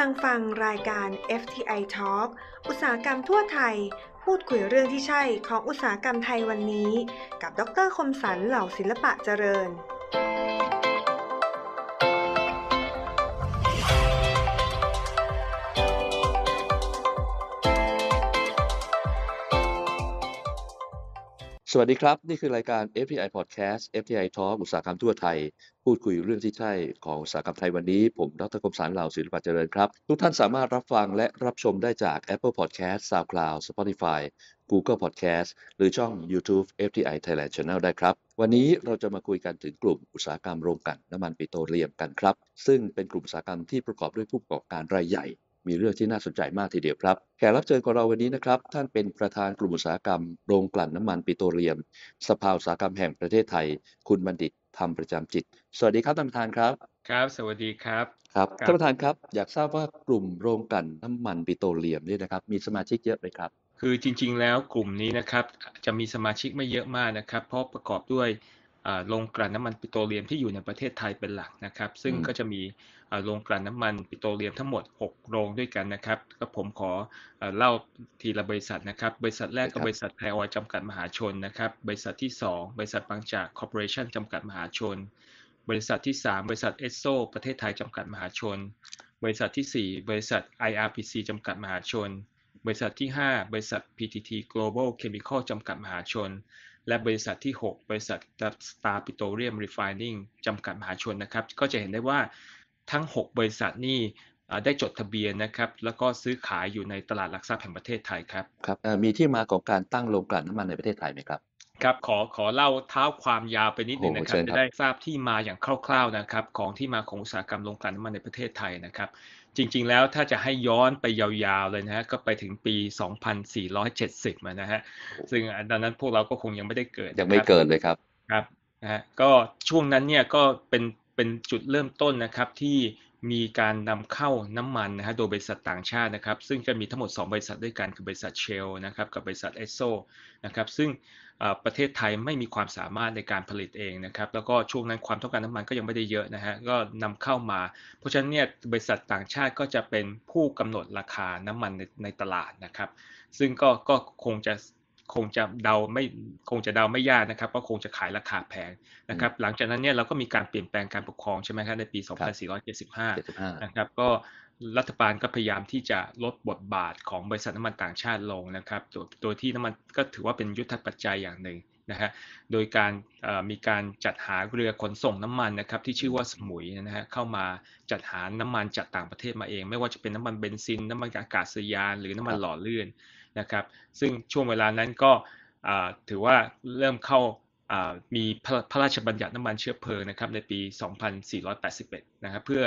ำลังฟังรายการ FTI Talk อุตสาหกรรมทั่วไทย พูดคุยเรื่องที่ใช่ของอุตสาหกรรมไทยวันนี้ กับดรคมสันเหล่าศิลปะเจริญสวัสดีครับ นี่คือรายการ FTI Podcast FTI Talk อุตสาหกรรมทั่วไทย พูดคุยเรื่องที่ใช่ของอุตสาหกรรมไทยวันนี้ ผมดรคมสารเหล่าศิลปะเจริญครับ ทุกท่านสามารถรับฟังและรับชมได้จาก Apple Podcast SoundCloud Spotify Google Podcast หรือช่อง YouTube FTI Thailand Channel ได้ครับ วันนี้เราจะมาคุยกันถึงกลุ่มอุตสาหกรรมโรงกลั่นน้ำมันปิโตรเลียมกันครับ ซึ่งเป็นกลุ่มอุตสาหกรรมที่ประกอบด้วยผู้ประกอบการรายใหญ่มีเรื่องที่น่าสนใจมากทีเดียวครับแขกรับเชิญของเราวันนี้นะครับ ท่านเป็นประธานกลุ่มอุตสาหกรรม โรงกลั่นน้ำมันปิโตรเลียม สภาอุตสาหกรรมแห่งประเทศไทย คุณบัณฑิต ธรรมประจาจิต สวัสดีครับ ท่านประธานครับ ครับ สวัสดีครับ ครับ ท่านประธานครับ อยากทราบว่ากลุ่มโรงกลั่นน้ำมันปิโตรเลียมนี่นะครับ มีสมาชิกเยอะไหมครับ คือจริง ๆ แล้วกลุ่มนี้นะครับ จะมีสมาชิกไม่เยอะมากนะครับ เพราะประกอบด้วย โรงกลั่นน้ำมันปิโตรเลียมที่อยู่ในประเทศไทยเป็นหลักนะครับ ซึ่งก็จะมีโรงกลั่นน้ำมันปิโตรเลียมทั้งหมด 6 โรงด้วยกันนะครับ ก็ผมขอเล่าทีละบริษัทนะครับ บริษัทแรก ก็บริษัทไทยออยจำกัดมหาชนนะครับ บริษัทที่ 2 บริษัทบางจากคอร์ปอเรชั่นจำกัดมหาชน บริษัทที่ 3บริษัทเอสโซประเทศไทยจำกัดมหาชน บริษัทที่ 4 บริษัท IRPC จำกัดมหาชน บริษัทที่ 5 บริษัท PTT Global Chemical จำกัดมหาชน และบริษัทที่ 6 บริษัทสตาร์ปิโตเลียมรีไฟนิ่งจำกัดมหาชนนะครับ ก็จะเห็นได้ว่าทั้ง 6 บริษัทนี่ได้จดทะเบียนนะครับ แล้วก็ซื้อขายอยู่ในตลาดหลักทรัพย์แห่งประเทศไทยครับครับมีที่มาของการตั้งโรงกลั่นน้ำมันในประเทศไทยไหมครับครับขอขอเล่าเท้าความยาวไปนิดหนึ่งนะครับจะได้ทราบที่มาอย่างคร่าวๆนะครับ ของที่มาของอุตสาหกรรมโรงกลั่นน้ำมันในประเทศไทยนะครับ จริง ๆแล้วถ้าจะให้ย้อนไปยาวๆเลยนะฮะก็ไปถึงปี 2470 มานะฮะซึ่งตอนนั้นพวกเราก็คงยังไม่ได้เกิดยังไม่เกิดเลยครับครับนะฮะก็ช่วงนั้นเนี่ยก็เป็นเป็นจุดเริ่มต้นนะครับที่มีการนำเข้าน้ำมันนะฮะโดยบริษัทต่างชาตินะครับซึ่งจะมีทั้งหมด2บริษัทด้วยกันคือบริษัทเชลนะครับกับบริษัทเอสโซนะครับซึ่งประเทศไทยไม่มีความสามารถในการผลิตเองนะครับ แล้วก็ช่วงนั้นความต้องการน้ำมันก็ยังไม่ได้เยอะนะฮะก็นำเข้ามา เพราะฉะนั้นเนี่ยบริษัทต่างชาติก็จะเป็นผู้กำหนดราคาน้ำมันในในตลาดนะครับ ซึ่งก็ก็คงจะคงจะเดาไม่คงจะเดาไม่ยากนะครับก็คงจะขายราคาแพงนะครับ หลังจากนั้นเนี่ยเราก็มีการเปลี่ยนแปลงการปกครองใช่ไหมครับ ในปี 2475 นะครับก็รัฐบาลก็พยายามที่จะลดบทบาทของบริษัทน้ำมันต่างชาติลงนะครับโดยโดยที่น้ำมันก็ถือว่าเป็นยุทธปัจจัยอย่างหนึ่งนะฮะโดยการมีการจัดหาเรือขนส่งน้ำมันนะครับที่ชื่อว่าสมุยนะฮะเข้ามาจัดหาน้ำมันจากต่างประเทศมาเอง ไม่ว่าจะเป็นน้ำมันเบนซินน้ำมันอากาศยาน หรือน้ำมันหล่อเลื่อนนะครับซึ่งช่วงเวลานั้นก็ถือว่าเริ่มเข้ามีพระราชบัญญัติน้ำมันเชื้อเพลิงนะครับในปี 2481 นะครับเพื่อ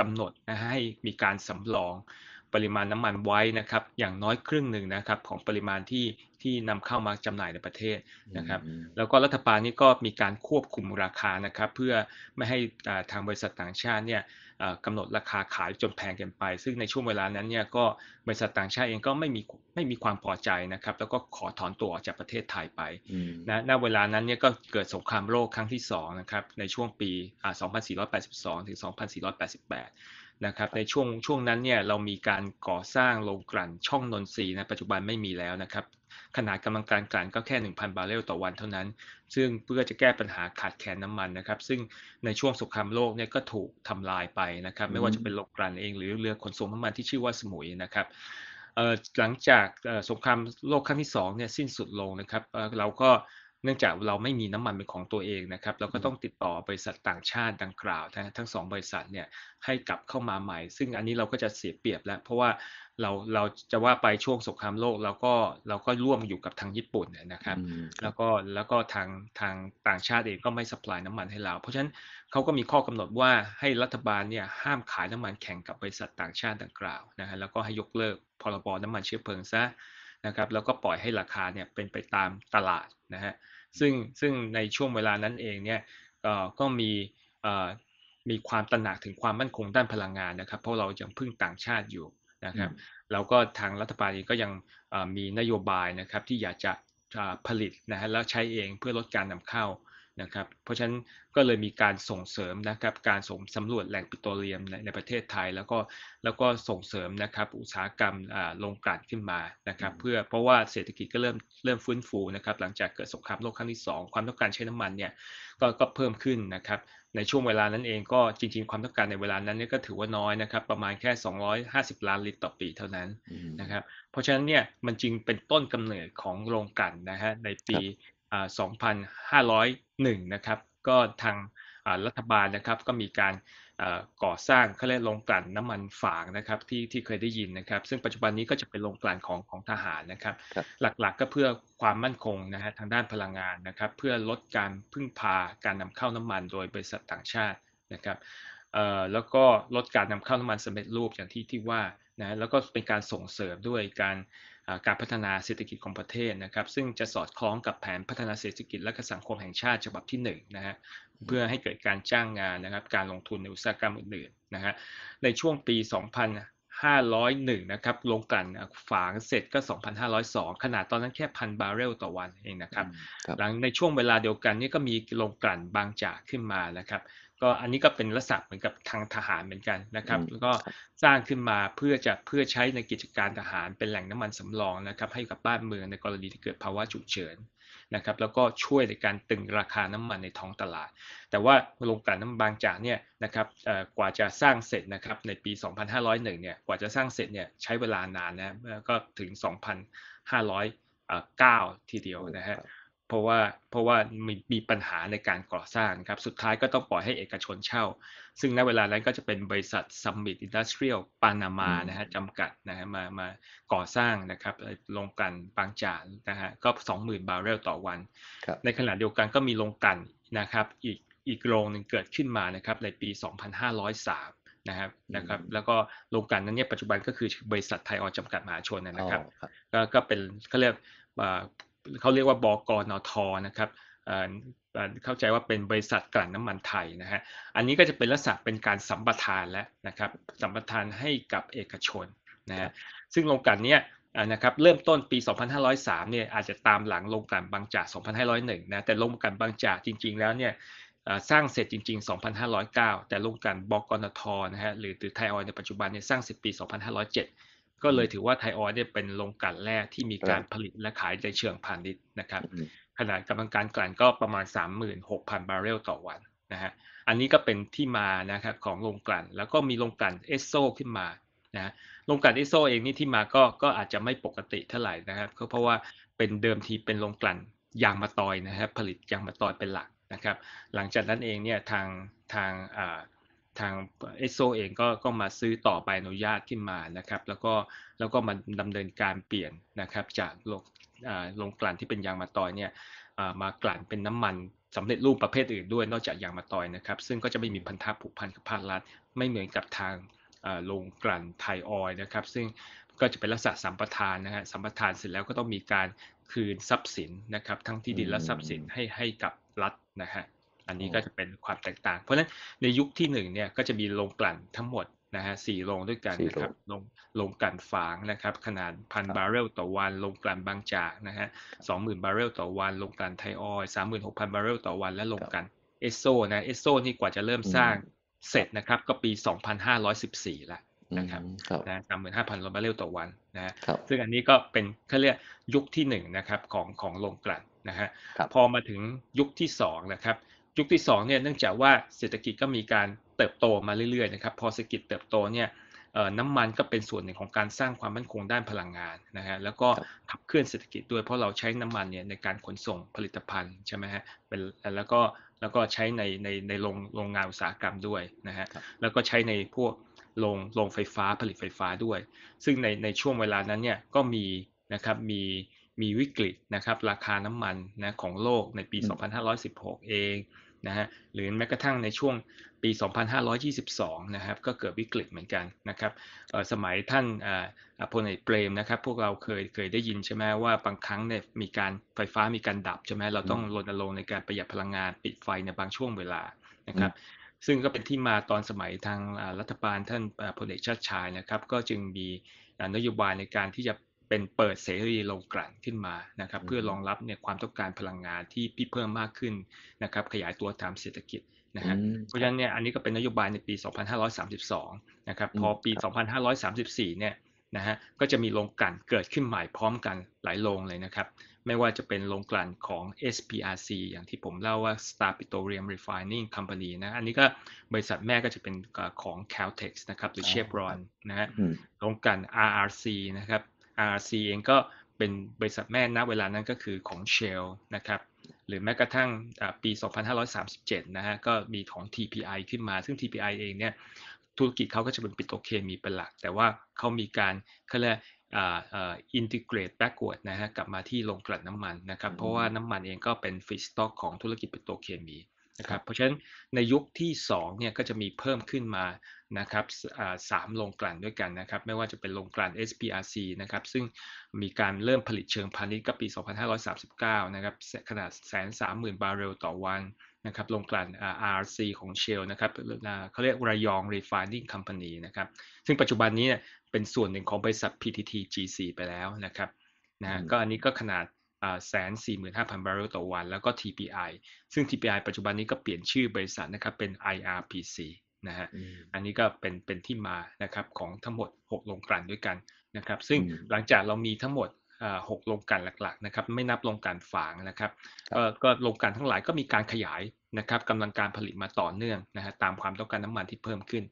กำหนดนะให้มีการสำรองปริมาณน้ำมันไว้นะครับอย่างน้อยครึ่งหนึ่งนะครับของปริมาณที่ที่นำเข้ามาจำหน่ายในประเทศนะครับ แล้วก็รัฐบาลนี้ก็มีการควบคุมราคานะครับเพื่อไม่ให้ทางบริษัทต่างชาติเนี่ยกำหนดราคาขายจนแพงเกินไป ซึ่งในช่วงเวลานั้นเนี่ยก็บริษัทต่างชาติเองก็ไม่มีไม่มีความพอใจนะครับ แล้วก็ขอถอนตัวออกจากประเทศไทยไปนะ ณ เวลานั้นเนี่ยก็เกิดสงครามโลกครั้งที่2นะครับ ในช่วงปี 2482ถึง2488 นะครับ ในช่วงช่วงนั้นเนี่ยเรามีการก่อสร้างโรงกลั่นช่องนนทรีนะปัจจุบันไม่มีแล้วนะครับขนาดกำลังการกลั่นก็แค่ 1,000 บาร์เรลต่อวันเท่านั้น ซึ่งเพื่อจะแก้ปัญหาขาดแคลนน้ำมันนะครับ ซึ่งในช่วงสงครามโลกเนี่ยก็ถูกทำลายไปนะครับ ไม่ว่าจะเป็นโรงกลั่นเองหรือเรือขนส่งน้ำมันที่ชื่อว่าสมุยนะครับ หลังจากสงครามโลกครั้งที่2เนี่ยสิ้นสุดลงนะครับ เราก็เนื่องจากเราไม่มีน้ำมันเป็นของตัวเองนะครับเราก็ต้องติดต่อบริษัทต่างชาติดังกล่าวทั้งทั้งสองบริษัทเนี่ยให้กลับเข้ามาใหม่ซึ่งอันนี้เราก็จะเสียเปรียบแล้วเพราะว่าเราเราจะว่าไปช่วงสงครามโลกเราก็เราก็ร่วมอยู่กับทางญี่ปุ่นนะครับแล้วก็แล้วก็ทางทางต่างชาติเองก็ไม่สป라이น้ำมันให้เราเพราะฉะนั้นเขาก็มีข้อกำหนดว่าให้รัฐบาลเนี่ยห้ามขายน้ำมันแข่งกับบริษัทต่างชาติดังกล่าวนะฮะแล้วก็ให้ยกเลิกพรบน้ำมันเชื้อเพลิงซะนะครับแล้วก็ปล่อยให้ราคาเนี่ยเป็นไปตามตลาดนะฮะซึ่งซึ่งในช่วงเวลานั้นเองเนี่ยก็มีมีความตระหนักถึงความมั่นคงด้านพลังงานนะครับเพราะเรายังพึ่งต่างชาติอยู่นะครับแล้วก็ทางรัฐบาลเองก็ยังมีนโยบายนะครับที่อยากจะผลิตนะฮะแล้วใช้เองเพื่อลดการนำเข้านะครับเพราะฉะนั้นก็เลยมีการส่งเสริมนะครับการส่งสำรวจแหล่งปิโตรเลียมในประเทศไทย แล้วก็แล้วก็ส่งเสริมนะครับอุตสาหกรรมโรงกลั่นขึ้นมานะครับ เพื่อเพราะว่าเศรษฐกิจก็เริ่มเริ่มฟื้นฟูนะครับ หลังจากเกิดสงครามโลกครั้งที่ 2 ความต้องการใช้น้ำมันเนี่ยก็ก็เพิ่มขึ้นนะครับในช่วงเวลานั้นเองก็จริงๆ ความต้องการในเวลานั้นเนี่ยก็ถือว่าน้อยนะครับ ประมาณแค่ 250 ล้านลิตรต่อปีเท่านั้นนะครับเพราะฉะนั้นเนี่ยมันจึงเป็นต้นกำเนิดของโรงกลั่นนะฮะในปี2501 นะครับ ก็ทางรัฐบาลนะครับ ก็มีการก่อสร้างเขาเรียกโรงกลั่นน้ำมันฝางนะครับที่ที่เคยได้ยินนะครับซึ่งปัจจุบันนี้ก็จะเป็นโรงกลั่นของของทหารนะครับ หลักๆก็เพื่อความมั่นคงนะฮะทางด้านพลังงานนะครับ เพื่อลดการพึ่งพาการนำเข้าน้ำมันโดยบริษัทต่างชาตินะครับแล้วก็ลดการนำเข้าน้ำมันสำเร็จรูปอย่างที่ที่ว่านะแล้วก็เป็นการส่งเสริมด้วยการการพัฒนาเศรษฐกิจของประเทศนะครับ ซึ่งจะสอดคล้องกับแผนพัฒนาเศรษฐกิจและสังคมแห่งชาติฉบับที่1นะฮะเพื่อให้เกิดการจ้างงานนะครับ การลงทุนในอุตสาหกรรมอื่นๆนะฮะในช่วงปี 2,501นะครับลงกันฝางเสร็จก็ 2,502 ขนาดตอนนั้นแค่พันบาร์เรลต่อวันเองนะครับหลังในช่วงเวลาเดียวกันนี่ก็มีลงกันบางจากขึ้นมานะครับก็อันนี้ก็เป็นลักษณะเหมือนกับทางทหารเหมือนกันนะครับ แล้วก็สร้างขึ้นมาเพื่อจะเพื่อใช้ในกิจการทหารเป็นแหล่งน้ำมันสำรองนะครับให้กับบ้านเมืองในกรณีที่เกิดภาวะฉุกเฉินนะครับ แล้วก็ช่วยในการตึงราคาน้ำมันในท้องตลาด แต่ว่าโรงกลั่นน้ำบางจากเนี่ยนะครับกว่าจะสร้างเสร็จนะครับในปี 2501 เนี่ยกว่าจะสร้างเสร็จเนี่ยใช้เวลานานนะก็ถึง 2,509 ทีเดียวนะฮะเพราะว่าเพราะว่ามีมีปัญหาในการก่อสร้างครับสุดท้ายก็ต้องปล่อยให้เอกชนเช่า ซึ่งณเวลานั้นก็จะเป็นบริษัท Summit Industrial ปานามานะฮะจำกัดนะฮะมามาก่อสร้างนะครับโรงกันบางจากนะฮะก็20,000 บาร์เรลต่อวัน ในขณะเดียวกันก็มีโรงกันนะครับอีกอีกโรงหนึ่งเกิดขึ้นมานะครับในปี 2503นะครับนะครับ แล้วก็โรงการนั้นเนี่ยปัจจุบันก็คือบริษัทไทยออจำกัดมหาชนนะครับก็ก็เป็นเขาเรียกเขาเรียกว่าบกนทนะครับเข้าใจว่าเป็นบริษัทกลั่นน้ำมันไทยนะฮะ อันนี้ก็จะเป็นลักษณะเป็นการสัมปทานแล้วนะครับ สัมปทานให้กับเอกชนนะฮะซึ่งโรงกลั่นเนี้ยนะครับเริ่มต้นปี 2503 เนี่ยอาจจะตามหลังโรงกลั่นบางจาก 2501 นะ แต่โรงกลั่นบางจากจริง ๆ แล้วเนี่ยสร้างเสร็จจริง ๆ 2509 แต่โรงกลั่นบกนทนะฮะหรือไทยออยในปัจจุบันเนี่ยสร้างเสร็จปี 2507ก็เลยถือว่าไทยออยเนี่ยเป็นโรงกลั่นแรกที่มีการผลิตและขายในเชิงพาณิชย์นะครับ ขนาดกำลังการกลั่นก็ประมาณ 36,000บาร์เรลต่อวันนะฮะอันนี้ก็เป็นที่มานะครับของโรงกลั่นแล้วก็มีโรงกลั่นเอสโซขึ้นมานะโรงกลั่นเอสโซเองนี่ที่มาก็ก็อาจจะไม่ปกติเท่าไหร่นะครับก็เพราะว่าเป็นเดิมทีเป็นโรงกลั่นยางมะตอยนะครับผลิตยางมะตอยเป็นหลักนะครับ หลังจากนั้นเองเนี่ยทางทางอ่าทางเอสโซเองก็ก็มาซื้อต่อไปอนุญาตขึ้นมานะครับแล้วก็แล้วก็มาดำเนินการเปลี่ยนนะครับจากโรงโรงกลั่นที่เป็นยางมะตอยเนี่ยมากลั่นเป็นน้ำมันสำเร็จรูปประเภทอื่นด้วยนอกจากยางมะตอยนะครับ ซึ่งก็จะไม่มีพันธะผูกพันกับภาครัฐ ไม่เหมือนกับทางโรงกลั่นไทยออยนะครับ ซึ่งก็จะเป็นลักษณะสัมปทานนะฮะสัมปทานเสร็จแล้วก็ต้องมีการคืนทรัพย์สินนะครับทั้งที่ดินและทรัพย์สินให้ให้กับรัฐนะฮะอันนี้ก็จะเป็นความแตกต่าง เพราะฉะนั้นในยุคที่หนึ่งเนี่ยก็จะมีโรงกลั่นทั้งหมดนะฮะสี่โรงด้วยกันนะครับโรงโรงกลั่นฝางนะครับ ขนาดพันบาร์เรลต่อวันโรงกลั่นบางจากนะฮะสองหมื่นบาร์เรลต่อวันโรงกลั่นไทออยสามหมื่นหกพันบาร์เรลต่อวัน และโรงกลั่นเอสโซนะเอสโซนี่กว่าจะเริ่มสร้างเสร็จนะครับ ก็ปีสองพันห้าร้อยสิบสี่ละนะครับนะสามหมื่นห้าพันบาร์เรลต่อวันนะฮะซึ่งอันนี้ก็เป็นเขาเรียกยุคที่หนึ่งนะครับของของโรงกลั่นนะฮะพอมาถึงยุคที่สองนะครับยุคที่ 2 เนี่ยเนื่องจากว่าเศรษฐกิจก็มีการเติบโตมาเรื่อยๆนะครับพอเศรษฐกิจเติบโตเนี่ยน้ำมันก็เป็นส่วนหนึ่งของการสร้างความมั่นคงด้านพลังงานนะฮะแล้วก็ขับเคลื่อนเศรษฐกิจด้วยเพราะเราใช้น้ำมันเนี่ยในการขนส่งผลิตภัณฑ์ใช่ไหมฮะเป็นแล้วก็แล้วก็ใช้ในในในโรงโรงงานอุตสาหกรรมด้วยนะฮะแล้วก็ใช้ในพวกโรงโรงไฟฟ้าผลิตไฟฟ้าด้วย ซึ่งในในช่วงเวลานั้นเนี่ยก็มีนะครับมีมีวิกฤตนะครับราคาน้ำมันนะของโลกในปี 2516 เองนะฮะหรือแม้กระทั่งในช่วงปี 2522 นะครับก็เกิดวิกฤตเหมือนกันนะครับสมัยท่านพลเอกเปรมนะครับพวกเราเคยเคยได้ยินใช่ไหมว่าบางครั้งเนี่ยมีการไฟฟ้ามีการดับใช่ไหมเราต้องรณรงค์ในการประหยัดพลังงานปิดไฟในบางช่วงเวลานะครับซึ่งก็เป็นที่มาตอนสมัยทางรัฐบาลท่านพลเอกชาติชายนะครับก็จึงมีนโยบายในการที่จะเป็นเปิดเสรีโรงกลั่นขึ้นมานะครับ เพื่อรองรับเนี่ยความต้องการพลังงานที่พิ่เพิ่มมากขึ้นนะครับ ขยายตัวตามเศรษฐกิจนะฮะเพราะฉะนั้นเนี่ยอันนี้ก็เป็นนโยบายในปี 2532 นะครับ พอปี 2534 เนี่ยนะฮะก็จะมีโรงกลั่นเกิดขึ้นใหม่พร้อมกันหลายโรงเลยนะครับ ไม่ว่าจะเป็นโรงกลั่นของ SPRC อย่างที่ผมเล่าว่า Star Petroleum Refining Company นะอันนี้ก็บริษัทแม่ก็จะเป็นของ Caltex นะครับหรือ Chevron นะฮะโรงกลั่น RRC นะครับ RRC เองก็เป็นบริษัทแม่ณเวลานั้นก็คือของ Shell นะครับหรือแม้กระทั่งปี 2537นะฮะก็มีของ TPI ขึ้นมา ซึ่ง TPI เองเนี่ยธุรกิจเขาก็จะเป็นปิโตรเคมีเป็นหลัก แต่ว่าเขามีการเขาเรียกอินทิเกรตแบ็กวดนะฮะกลับมาที่โรงกลั่นน้ำมันนะครับ เพราะว่าน้ำมันเองก็เป็นฟิสต็อกของธุรกิจปิโตรเคมีะครับเพราะฉะนั้นในยุคที่2เนี่ยก็จะมีเพิ่มขึ้นมานะครับสามโรงกลั่นด้วยกันนะครับไม่ว่าจะเป็นโรงกลั่น SPRC นะครับซึ่งมีการเริ่มผลิตเชิงพาณิชย์ก็ปี 2539นะครับขนาดแสนสามหมื่นบาร์เรลต่อวันนะครับโรงกลั่น RRC ของเชลนะครับเขาเรียกระยอง Refining Company นะครับซึ่งปัจจุบันนี้เป็นส่วนหนึ่งของบริษัท PTT GC ไปแล้วนะครับนะก็อันนี้ก็ขนาดแสนสี่หมื่นห้าพันบาร์เรลต่อวัน แล้วก็ TPI ซึ่ง TPI ปัจจุบันนี้ก็เปลี่ยนชื่อบริษัทนะครับเป็น IRPC นะฮะอันนี้ก็เป็นเป็นที่มานะครับของทั้งหมด 6 โรงกลั่นด้วยกันนะครับซึ่งหลังจากเรามีทั้งหมดหกโรงการหลักๆนะครับไม่นับโรงการฝางนะครับก็โรงการทั้งหลายก็มีการขยายนะครับกำลังการผลิตมาต่อเนื่องนะฮะตามความต้องการน้ำมันที่เพิ่มขึ้น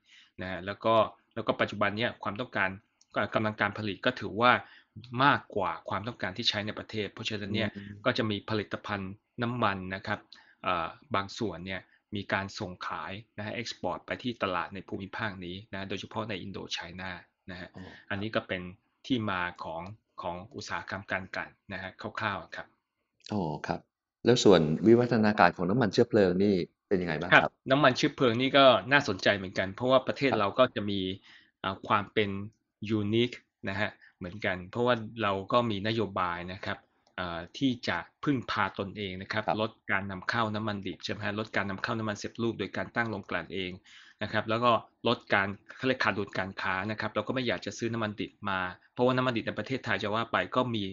นะฮะแล้วก็แล้วก็ปัจจุบันเนี้ยความต้องการกำลังการผลิตก็ถือว่ามากกว่าความต้องการที่ใช้ในประเทศเพราะฉะนั้นเนี่ยก็จะมีผลิตภัณฑ์น้ำมันนะครับบางส่วนเนี่ยมีการส่งขายนะฮะเอ็กซ์พอร์ตไปที่ตลาดในภูมิภาคนี้นะ โดยเฉพาะในอินโดไชน่านะฮะอันนี้ก็เป็นที่มาของของอุตสาหกรรมการกันนะฮะ คร่าวๆครับโอ้ครับ แล้วส่วนวิวัฒนาการของน้ำมันเชื้อเพลิงนี่เป็นยังไงบ้างครับ น้ำมันเชื้อเพลิงนี่ก็น่าสนใจเหมือนกัน เพราะว่าประเทศเราก็จะมีความเป็นยูนิค นะฮะเหมือนกัน เพราะว่าเราก็มีนโยบายนะครับที่จะพึ่งพาตนเองนะครับ ลดการนำเข้าน้ำมันดิบใช่ไหมฮะลดการนำเข้าน้ำมันเสพรูปโดยการตั้งโรงกลั่นเองนะครับ แล้วก็ลดการเขาขาดดุลการค้านะครับ เราก็ไม่อยากจะซื้อน้ำมันดิบมาเพราะว่าน้ำมันดิบในประเทศไทยจะว่าไป ก็มี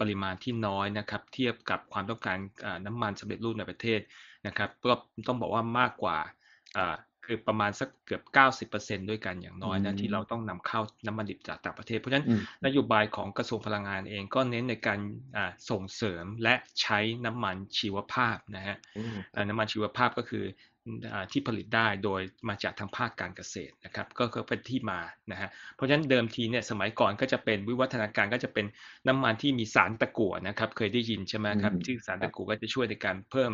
ปริมาณที่น้อยนะครับ เทียบกับความต้องการน้ำมันสำเร็จรูปในประเทศนะครับ ก็ต้องบอกว่ามากกว่าคือประมาณสักเกือบ 90%ด้วยกันอย่างน้อยนะที่เราต้องนำเข้าน้ำมันดิบจากต่างประเทศ เพราะฉะนั้นนโยบายของกระทรวงพลังงานเองก็เน้นในการส่งเสริมและใช้น้ำมันชีวภาพนะฮะน้ำมันชีวภาพก็คือที่ผลิตได้โดยมาจากทางภาคการเกษตรนะครับก็เป็นที่มานะฮะเพราะฉะนั้นเดิมทีเนี่ยสมัยก่อนก็จะเป็นวิวัฒนาการก็จะเป็นน้ำมันที่มีสารตะกั่วนะครับเคยได้ยินใช่ไหมครับชื่อสารตะกั่วก็จะช่วยในการเพิ่ม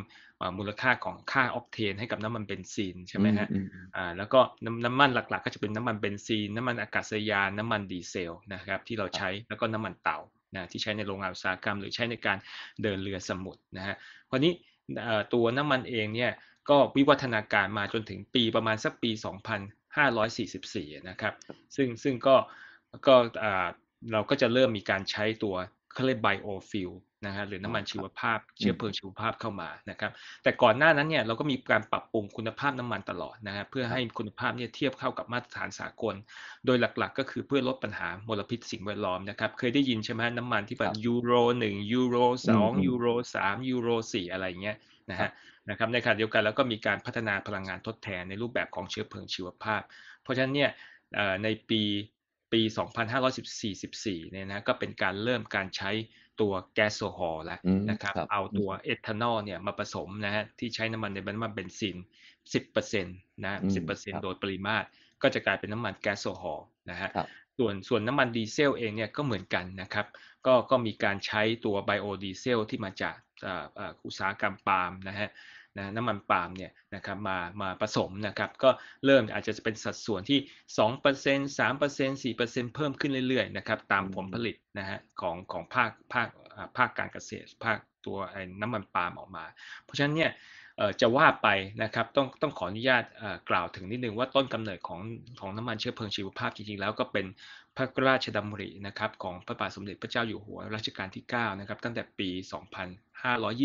มูลค่าของค่าออกเทนให้กับน้ำมันเบนซินใช่ไหมฮะอ่าแล้วก็น้ำมันหลักๆ ก็จะเป็นน้ำมันเบนซินน้ำมันอากาศยาน น้ามันดีเซลนะครับที่เราใช้แล้วก็น้ำมันเตานะที่ใช้ในโรงงานอุตสาหกรรมหรือใช้ในการเดินเรือสมุทรนะฮะคราวนี้ตัวน้ำมันเองเนี่ยก็วิวัฒนาการมาจนถึงปีประมาณสักปี 2544 นะครับ ซึ่งซึ่งก็ก็เราก็จะเริ่มมีการใช้ตัวเขาเรียกไบโอฟิลนะฮะหรือน้ำมันชีวภาพเชื้อเพลิงชีวภาพเข้ามานะครับ แต่ก่อนหน้านั้นเนี่ยเราก็มีการปรับปรุงคุณภาพน้ำมันตลอดนะฮะเพื่อให้คุณภาพเนี่ยเทียบเข้ากับมาตรฐานสากล โดยหลักๆ ก็คือเพื่อลดปัญหามลพิษสิ่งแวดล้อมนะครับเคยได้ยินใช่ไหมน้ำมันที่แบบยูโรหนึ่งยูโรสองยูโรสามยูโรสี่อะไรเงี้ยนะฮะนะครับในขณะเดียวกันแล้วก็มีการพัฒนาพลังงานทดแทนในรูปแบบของเชื้อเพลิงชีวภาพ เพราะฉะนั้นเนี่ยในปีปี 2544เนี่ยนะก็เป็นการเริ่มการใช้ตัวแก๊สโซฮอล์แล้วนะครับเอาตัวเอทานอลเนี่ยมาผสมนะฮะที่ใช้น้ำมันในบรรดาเบนซิน 10%นะ10%โดยปริมาตร ก็จะกลายเป็นน้ำมันแก๊สโซฮอล์นะฮะส่วนส่วนน้ำมันดีเซลเองเนี่ยก็เหมือนกันนะครับ ก็ก็มีการใช้ตัวไบโอดีเซลที่มาจากอุตสาหกรรมปาล์มนะฮะนะน้ำมันปาล์มเนี่ยนะครับมามาผสมนะครับก็เริ่มอาจจะเป็นสัดส่วนที่ 2% 3% 4%เพิ่มขึ้นเรื่อยๆนะครับตามผลผลิตนะฮะของของภาคภาคภาคการเกษตรภาคตัวน้ำมันปาล์มออกมา เพราะฉะนั้นเนี่ยจะว่าไปนะครับต้องต้องขออนุญาตกล่าวถึงนิดนึงว่าต้นกำเนิดของของน้ำมันเชื้อเพลิงชีวภาพจริงๆ แล้วก็เป็นพระราชดำรินะครับของพระบาทสมเด็จพระเจ้าอยู่หัวรัชกาลที่9นะครับตั้งแต่ปี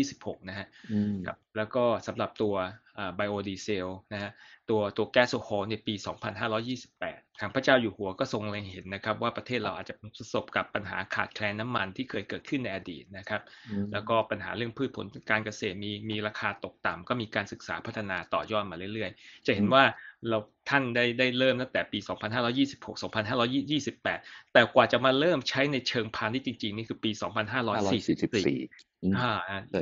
526นะฮะครับ แล้วก็สำหรับตัวไบโอดีเซลนะฮะตัวตัวแก๊สโซฮอลในปี 2528 ทางพระเจ้าอยู่หัวก็ทรงเล็งเห็นนะครับ ว่าประเทศเราอาจจะประสบกับปัญหาขาดแคลนน้ำมันที่เคยเกิดขึ้นในอดีตนะครับ แล้วก็ปัญหาเรื่องพืชผลการเกษตรมีมีราคาตกต่ำก็มีการศึกษาพัฒนาต่อยอดมาเรื่อย ๆ จะเห็นว่าเราท่านได้ได้เริ่มตั้งแต่ปี 2526 2528แต่กว่าจะมาเริ่มใช้ในเชิงพาณิชย์จริงๆ นี่คือปี 2544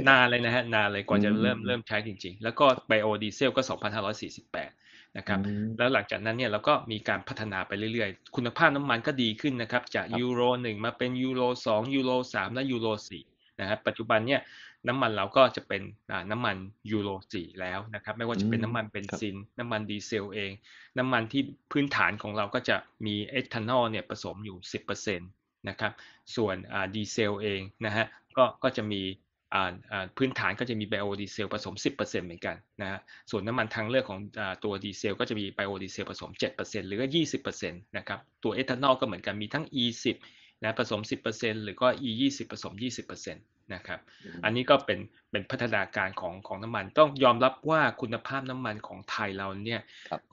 นานเลยนะฮะนานเลยกว่าจะเริ่มเริ่มใช้จริงๆ แล้วก็ไบโอดีเซลก็ 2548 นะครับแล้วหลังจากนั้นเนี่ยเราก็มีการพัฒนาไปเรื่อยๆ คุณภาพน้ำมันก็ดีขึ้นนะครับ จากยูโร1มาเป็นยูโร 2ยูโร3และยูโร4นะครับปัจจุบันเนี่ยน้ำมันเราก็จะเป็นน้ำมันยูโรจีแล้วนะครับไม่ว่าจะเป็นน้ำมันเบนซินน้ำมันดีเซลเอง น้ำมันที่พื้นฐานของเราก็จะมีเอทานอลเนี่ยผสมอยู่ 10%นะครับส่วนดีเซลเองนะฮะก็ก็จะมีพื้นฐานก็จะมีไบโอดีเซลผสม 10%เหมือนกันนะฮะส่วนน้ำมันทางเลือกของตัวดีเซลก็จะมีไบโอดีเซลผสม 7%หรือ 20%นะครับตัวเอทานอลก็เหมือนกันมีทั้ง E10 นะผสม 10%หรือก็ E 20ผสม 20%นะครับ อันนี้ก็เป็นเป็นพัฒนาการของของน้ำมันต้องยอมรับว่าคุณภาพน้ำมันของไทยเราเนี่ย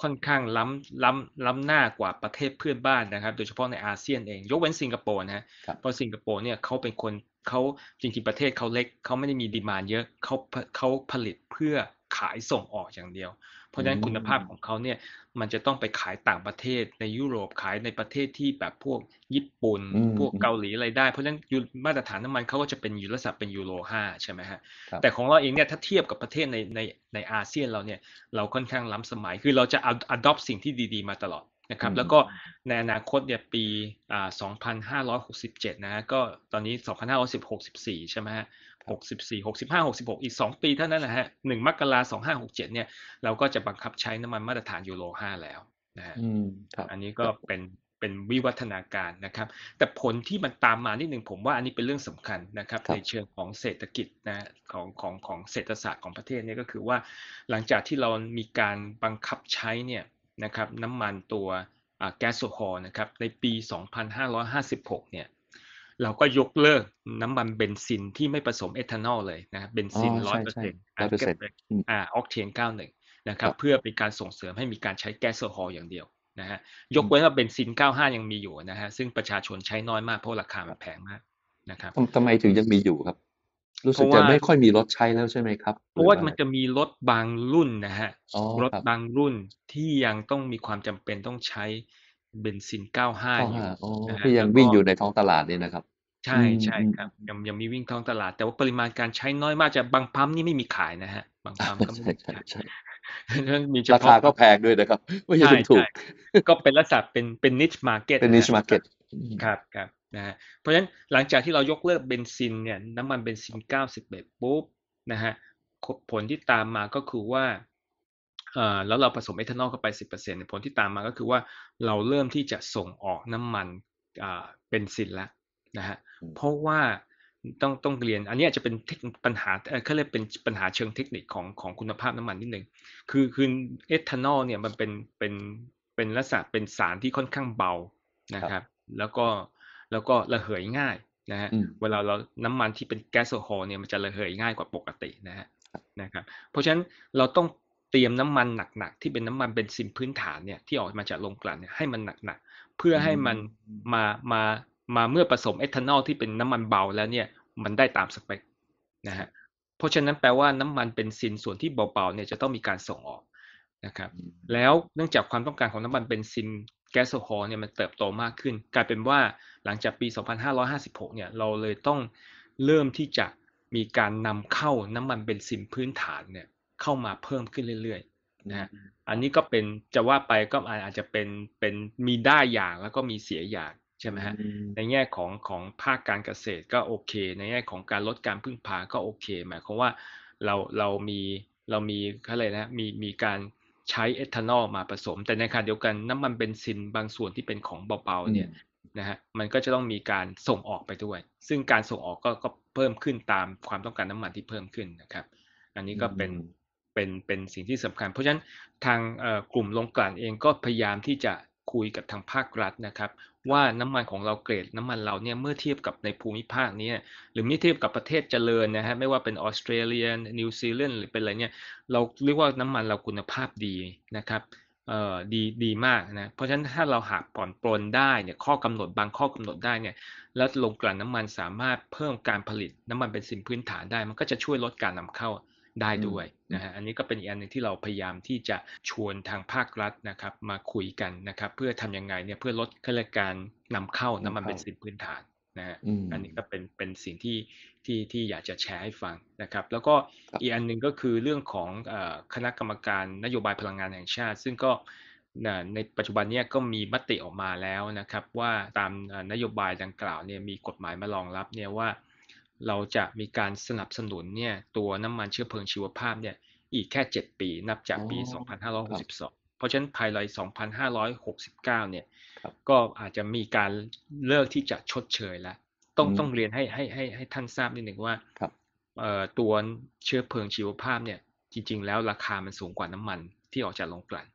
ค่อนข้างล้ำล้ำล้ำหน้ากว่าประเทศเพื่อนบ้านนะครับ โดยเฉพาะในอาเซียนเอง ยกเว้นสิงคโปร์นะเพราะสิงคโปร์เนี่ยเขาเป็นคนเขาจริงๆประเทศเขาเล็ก เขาไม่ได้มีดีมานเยอะเขาเขาผลิตเพื่อขายส่งออกอย่างเดียวเพราะฉะนั้นคุณภาพของเขาเนี่ยมันจะต้องไปขายต่างประเทศในยุโรปขายในประเทศที่แบบพวกญี่ปุ่น พวกเกาหลีอะไรได้ เพราะฉะนั้นมาตรฐานน้ำมันเขาก็จะเป็นยูโรสับเป็นยูโรห้าใช่ไหมฮะแต่ของเราเองเนี่ยถ้าเทียบกับประเทศในในในอาเซียนเราเนี่ยเราค่อนข้างล้ำสมัยคือเราจะอ d ดอปสิ่งที่ดี ๆมาตลอดนะครับแล้วก็ในอนาคตเนี่ยปี2567นะฮะก็ตอนนี้2564ใช่ไหมฮะหกสิบสี่หกสิบห้าหกสิบหกอีกสองปีเท่านั้นแหละฮะหนึ่งมกราสองห้าหกเจ็ดเนี่ยเราก็จะบังคับใช้น้ำมันมาตรฐานยูโรห้าแล้วนะฮะอันนี้ก็เป็นเป็นวิวัฒนาการนะครับแต่ผลที่มันตามมานิดหนึ่งผมว่าอันนี้เป็นเรื่องสำคัญนะครับในเชิงของเศรษฐกิจนะของของของเศรษฐศาสตร์ของประเทศเนี่ยก็คือว่าหลังจากที่เรามีการบังคับใช้เนี่ยนะครับน้ำมันตัวแก๊สโซฮอลนะครับในปี 2556เนี่ยเราก็ยกเลิกน้ำมันเบนซินที่ไม่ผสมเอทานอลเลยนะเบนซินร้อยเปอร์เซ็นต์ออกเทนเก้าหนึ่งนะครับเพื่อเป็นการส่งเสริมให้มีการใช้แก๊สโซฮอลอย่างเดียวนะฮะยกเว้นว่าเบนซินเก้าห้ายังมีอยู่นะฮะซึ่งประชาชนใช้น้อยมาก เพราะราคามันแพงมากนะครับทำไมถึงยังมีอยู่ครับ รู้สึกจะไม่ค่อยมีรถใช้แล้วใช่ไหมครับเพราะว่ามันจะมีรถบางรุ่นนะฮะรถบางรุ่นที่ยังต้องมีความจำเป็นต้องใช้เบนซินเก้าห้าอยู่ที่ยังวิ่งอยู่ในท้องตลาดนี่นะครับ ใช่ใช่ครับยังยังมีวิ่งท้องตลาด แต่ว่าปริมาณการใช้น้อยมากจะบางปั๊มนี่ไม่มีขายนะฮะบางปั๊มก็ไม่ใช่ใช่ราคาก็แพงด้วยนะครับไม่ใช่ถูก ก็เป็นลักษณะเป็นเป็นนิชมาร์เก็ตเป็นนิชมาร์เก็ตครับครับนะฮะเพราะฉะนั้นหลังจากที่เรายกเลิกเบนซิน เนี่ย น้ำมันเบนซินเก้าสิบเอ็ดปุ๊บนะฮะผลที่ตามมาก็คือว่าแล้วเราผสมเอทานอลเข้าไป 10%ผลที่ตามมาก็คือว่าเราเริ่มที่จะส่งออกน้ำมันเป็นสินละนะฮะเพราะว่าต้องต้องเรียน อันนี้จะเป็นเทคปัญหาเขาเรียกเป็นปัญหาเชิงเทคนิคของของคุณภาพน้ำมันนิดหนึ่งคือคือเอทานอลเนี่ยมันเป็นเป็นเป็นลักษณะเป็นสารที่ค่อนข้างเบานะครับแล้วก็แล้วก็ระเหยง่ายนะฮะเวลาเราน้ำมันที่เป็นแก๊สโซฮอลเนี่ยมันจะระเหยง่ายกว่าปกตินะฮะนะครับ เพราะฉะนั้นเราต้องเตรียมน้ำมันหนักๆที่เป็นน้ำมันเป็นซินพื้นฐานเนี่ยที่ออกมาจากโรงกลั่นเนี่ยให้มันหนักๆเพื่อให้มันมามามาเมื่อผสมเอทานอลที่เป็นน้ำมันเบาแล้วเนี่ยมันได้ตามสเปคนะฮะเพราะฉะนั้นแปลว่าน้ำมันเป็นซินส่วนที่เบาๆเนี่ยจะต้องมีการส่งออกนะครับแล้วเนื่องจากความต้องการของน้ำมันเบนซินแก๊สโซฮอลเนี่ยมันเติบโตมากขึ้นกลายเป็นว่าหลังจากปี 2556 เนี่ยเราเลยต้องเริ่มที่จะมีการนำเข้าน้ำมันเบนซินพื้นฐานเนี่ยเข้ามาเพิ่มขึ้นเรื่อยๆนะฮะ อันนี้ก็เป็นจะว่าไปก็อาจจะเป็นเป็นมีได้อย่างแล้วก็มีเสียอย่างใช่ไหมฮะ ในแง่ของของภาคการเกษตรก็โอเค ในแง่ของการลดการพึ่งพาก็โอเค หมายความว่าเราเรามีเรามีอะไรนะมีมีการใช้เอทานอลมาผสม แต่ในขณะเดียวกันน้ำมันเบนซินบางส่วนที่เป็นของเบาๆเนี่ยนะฮะมันก็จะต้องมีการส่งออกไปด้วยซึ่งการส่งออกก็ก็เพิ่มขึ้นตามความต้องการน้ำมันที่เพิ่มขึ้นนะครับ อันนี้ก็เป็นเป็นเป็นสิ่งที่สำคัญ เพราะฉะนั้นทางกลุ่มโรงกลั่นเองก็พยายามที่จะคุยกับทางภาครัฐนะครับ ว่าน้ำมันของเราเกรดน้ำมันเราเนี่ยเมื่อเทียบกับในภูมิภาคนี้หรือม่เทียบกับประเทศเจริญนะฮะไม่ว่าเป็นออสเตรเลียนิวซีแลนด์หรือเป็นอะไรเนี่ยเราเรียกว่าน้ำมันเราคุณภาพดีนะครับเอ่อดีดีมากนะเพราะฉะนั้นถ้าเราหักผ่อนปลนได้เนี่ยข้อกำหนดบางข้อกำหนดได้เนี่ยแล้วโรงกลั่นน้ำมันสามารถเพิ่มการผลิต น้ำมันเป็นสินพื้นฐานได้มันก็จะช่วยลดการนำเข้าได้ด้วยนะฮะอันนี้ก็เป็นอีกอันหนึ่งที่เราพยายามที่จะชวนทางภาครัฐนะครับ มาคุยกันนะครับเพื่อทํำยังไงเนี่ยเพื่อลดขั้นการนำเข้าน้ำมันเป็นสินพื้นฐานนะฮะอันนี้ก็เป็นเป็นสิ่งที่ที่ที่อยากจะแชร์ให้ฟังนะครับ แล้วก็อีกอันหนึ่งก็คือเรื่องของคณะกรรมการนโยบายพลังงานแห่งชาติ ซึ่งก็ในปัจจุบันนี้ก็มีมติออกมาแล้วนะครับ ว่าตามนโยบายดังกล่าวเนี่ยมีกฎหมายมารองรับเนี่ยว่าเราจะมีการสนับสนุนเนี่ย ตัวน้ำมันเชื้อเพลิงชีวภาพ เนี่ย อีกแค่ 7 ปี นับจากปี 2562 เพราะฉะนั้นภายใน2569 เนี่ยก็อาจจะมีการเลิกที่จะชดเชยแล้วต้องต้องเรียนให้ให้ให้ให้ท่านทราบนิดหนึ่งว่าตัวเชื้อเพลิงชีวภาพเนี่ย จริงๆแล้วราคามันสูงกว่าน้ำมันที่ออกจากโรงกลั่น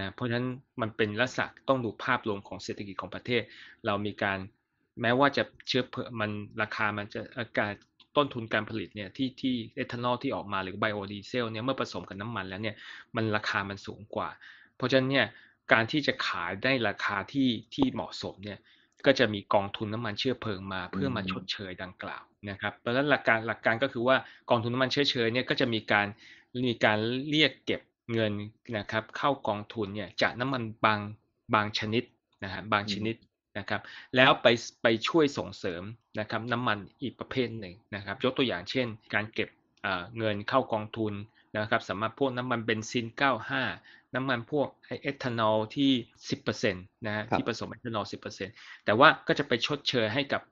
นะเพราะฉะนั้นมันเป็นลักษณะต้องดูภาพรวมของเศรษฐกิจของประเทศ เรามีการแม้ว่าจะเชื้อเพลิงมันราคามันจะอากาศต้นทุนการผลิตเนี่ยที่ที่เอทานอลที่ออกมาหรือไบโอดีเซลเนี่ยเมื่อผสมกับน้ำมันแล้วเนี่ยมันราคามันสูงกว่า เพราะฉะนั้นเนี่ยการที่จะขายได้ราคาที่ที่เหมาะสมเนี่ยก็จะมีกองทุนน้ามันเชื้อเพลิงมาเพื่อมาชดเชยดังกล่าวนะครับเพราะฉะนั้นหลักการหลักการก็คือว่ากองทุนน้ำมันเชื้อเชยเนี่ยก็จะมีการมีการเรียกเก็บเงินนะครับเข้ากองทุนเนี่ยจากน้ำมันบางบางชนิดนะฮะบางชนิดนะครับแล้วไปไปช่วยส่งเสริมนะครับน้ำมันอีกประเภทหนึ่งนะครับยกตัวอย่างเช่นการเก็บเงินเข้ากองทุนนะครับสามารถพวกน้ำมันเบนซิน 95 น้ำมันพวกไอเอทานอลที่ 10%นะฮะที่ผสมเอทานอล 10%แต่ว่าก็จะไปชดเชยให้กับ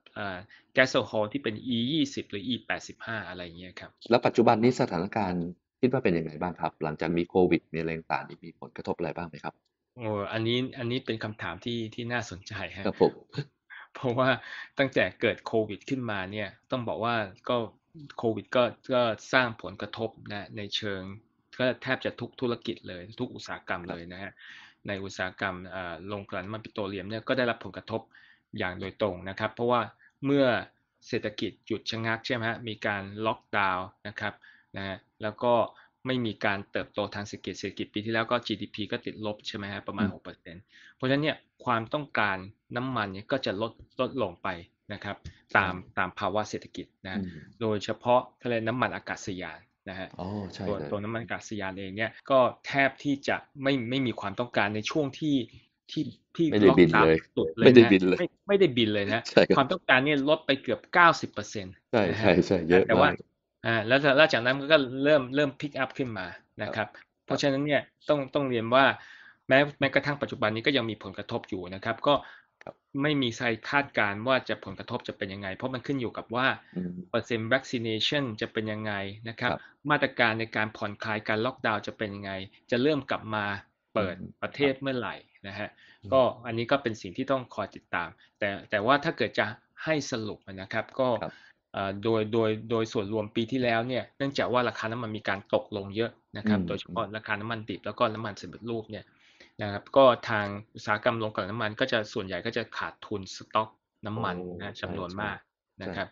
แก๊สโซฮอลที่เป็น E 20หรือ E 85 อะไรเงี้ยครับ แล้วปัจจุบันนี้สถานการณ์คิดว่าเป็นยังไงบ้างครับ หลังจากมีโควิดมีแรงต่างมี ผลกระทบอะไรบ้างไหมครับโอ้อันนี้ อันนี้เป็นคำถามที่ ที่น่าสนใจฮะครับผมเพราะว่าตั้งแต่เกิดโควิด ขึ้นมาเนี่ย ต้องบอกว่าก็โควิดก็ ก็สร้างผลกระทบนะ ในเชิง ก็แทบจะทุกธุรกิจเลย ทุกอุตสาหกรรมเลยนะฮะ ในอุตสาหกรรมโรงกลั่นมันปิโตรเลียมเนี่ย ก็ได้รับผลกระทบอย่างโดยตรงนะครับ เพราะว่าเมื่อเศรษฐกิจหยุดชะงักใช่ไหมฮะ มีการล็อกดาวน์นะครับ นะฮะแล้วก็ไม่มีการเติบโตทางเศรษฐกิจเศรษฐกิจปีที่แล้วก็ GDP ก็ติดลบใช่ไหมฮะประมาณ6%เพราะฉะนั้นเนี่ยความต้องการน้ำมันเนี่ยก็จะลดลดลงไปนะครับ ตามตามภาวะเศรษฐกิจนะโดยเฉพาะทะเลน้ำมันอากาศยานนะฮะตัวตัวน้ำมันอากาศยานเองเนี่ยก็แทบที่จะไม่ไม่มีความต้องการในช่วงที่ที่ที่ล็อกดาวน์ตุดเลยไม่ได้บินเลยไม่ได้บินเลยนะความต้องการเนี่ยลดไปเกือบเก้าสิบเปอร์เซ็นต์ใช่ใช่ใช่เยอะแต่ว่าอ่าแล้วแล้วจากนั้นก็เริ่มเริ่มพิกอัพขึ้นมานะครับ เพราะฉะนั้นเนี่ยต้องต้องเรียนว่าแม้แม้กระทั่งปัจจุบันนี้ก็ยังมีผลกระทบอยู่นะครับ ก็ไม่มีใครคาดการว่าจะผลกระทบจะเป็นยังไง เพราะมันขึ้นอยู่กับว่าเปอร์เซ็นต์วัคซีเนชันจะเป็นยังไงนะครับ มาตรการในการผ่อนคลายการล็อกดาวน์จะเป็นยังไง จะเริ่มกลับมาเปิดประเทศเมื่อไหร่นะฮะก็อันนี้ก็เป็นสิ่งที่ต้องคอยติดตาม แต่แต่ว่าถ้าเกิดจะให้สรุปนะครับก็โดยโดยโดยส่วนรวมปีที่แล้ว เนี่ยเนื่องจากว่าราคาน้ำมันมีการตกลงเยอะนะครับ โดยเฉพาะราคาน้ำมันดิบแล้วก็น้ำมันสำเร็จรูปเนี่ยนะครับก็ทางอุตสาหกรรมโรงกลั่นน้ำมัน ก็จะส่วนใหญ่ก็จะขาดทุนสต็อกน้ำมันนะจำนวนมากนะครับ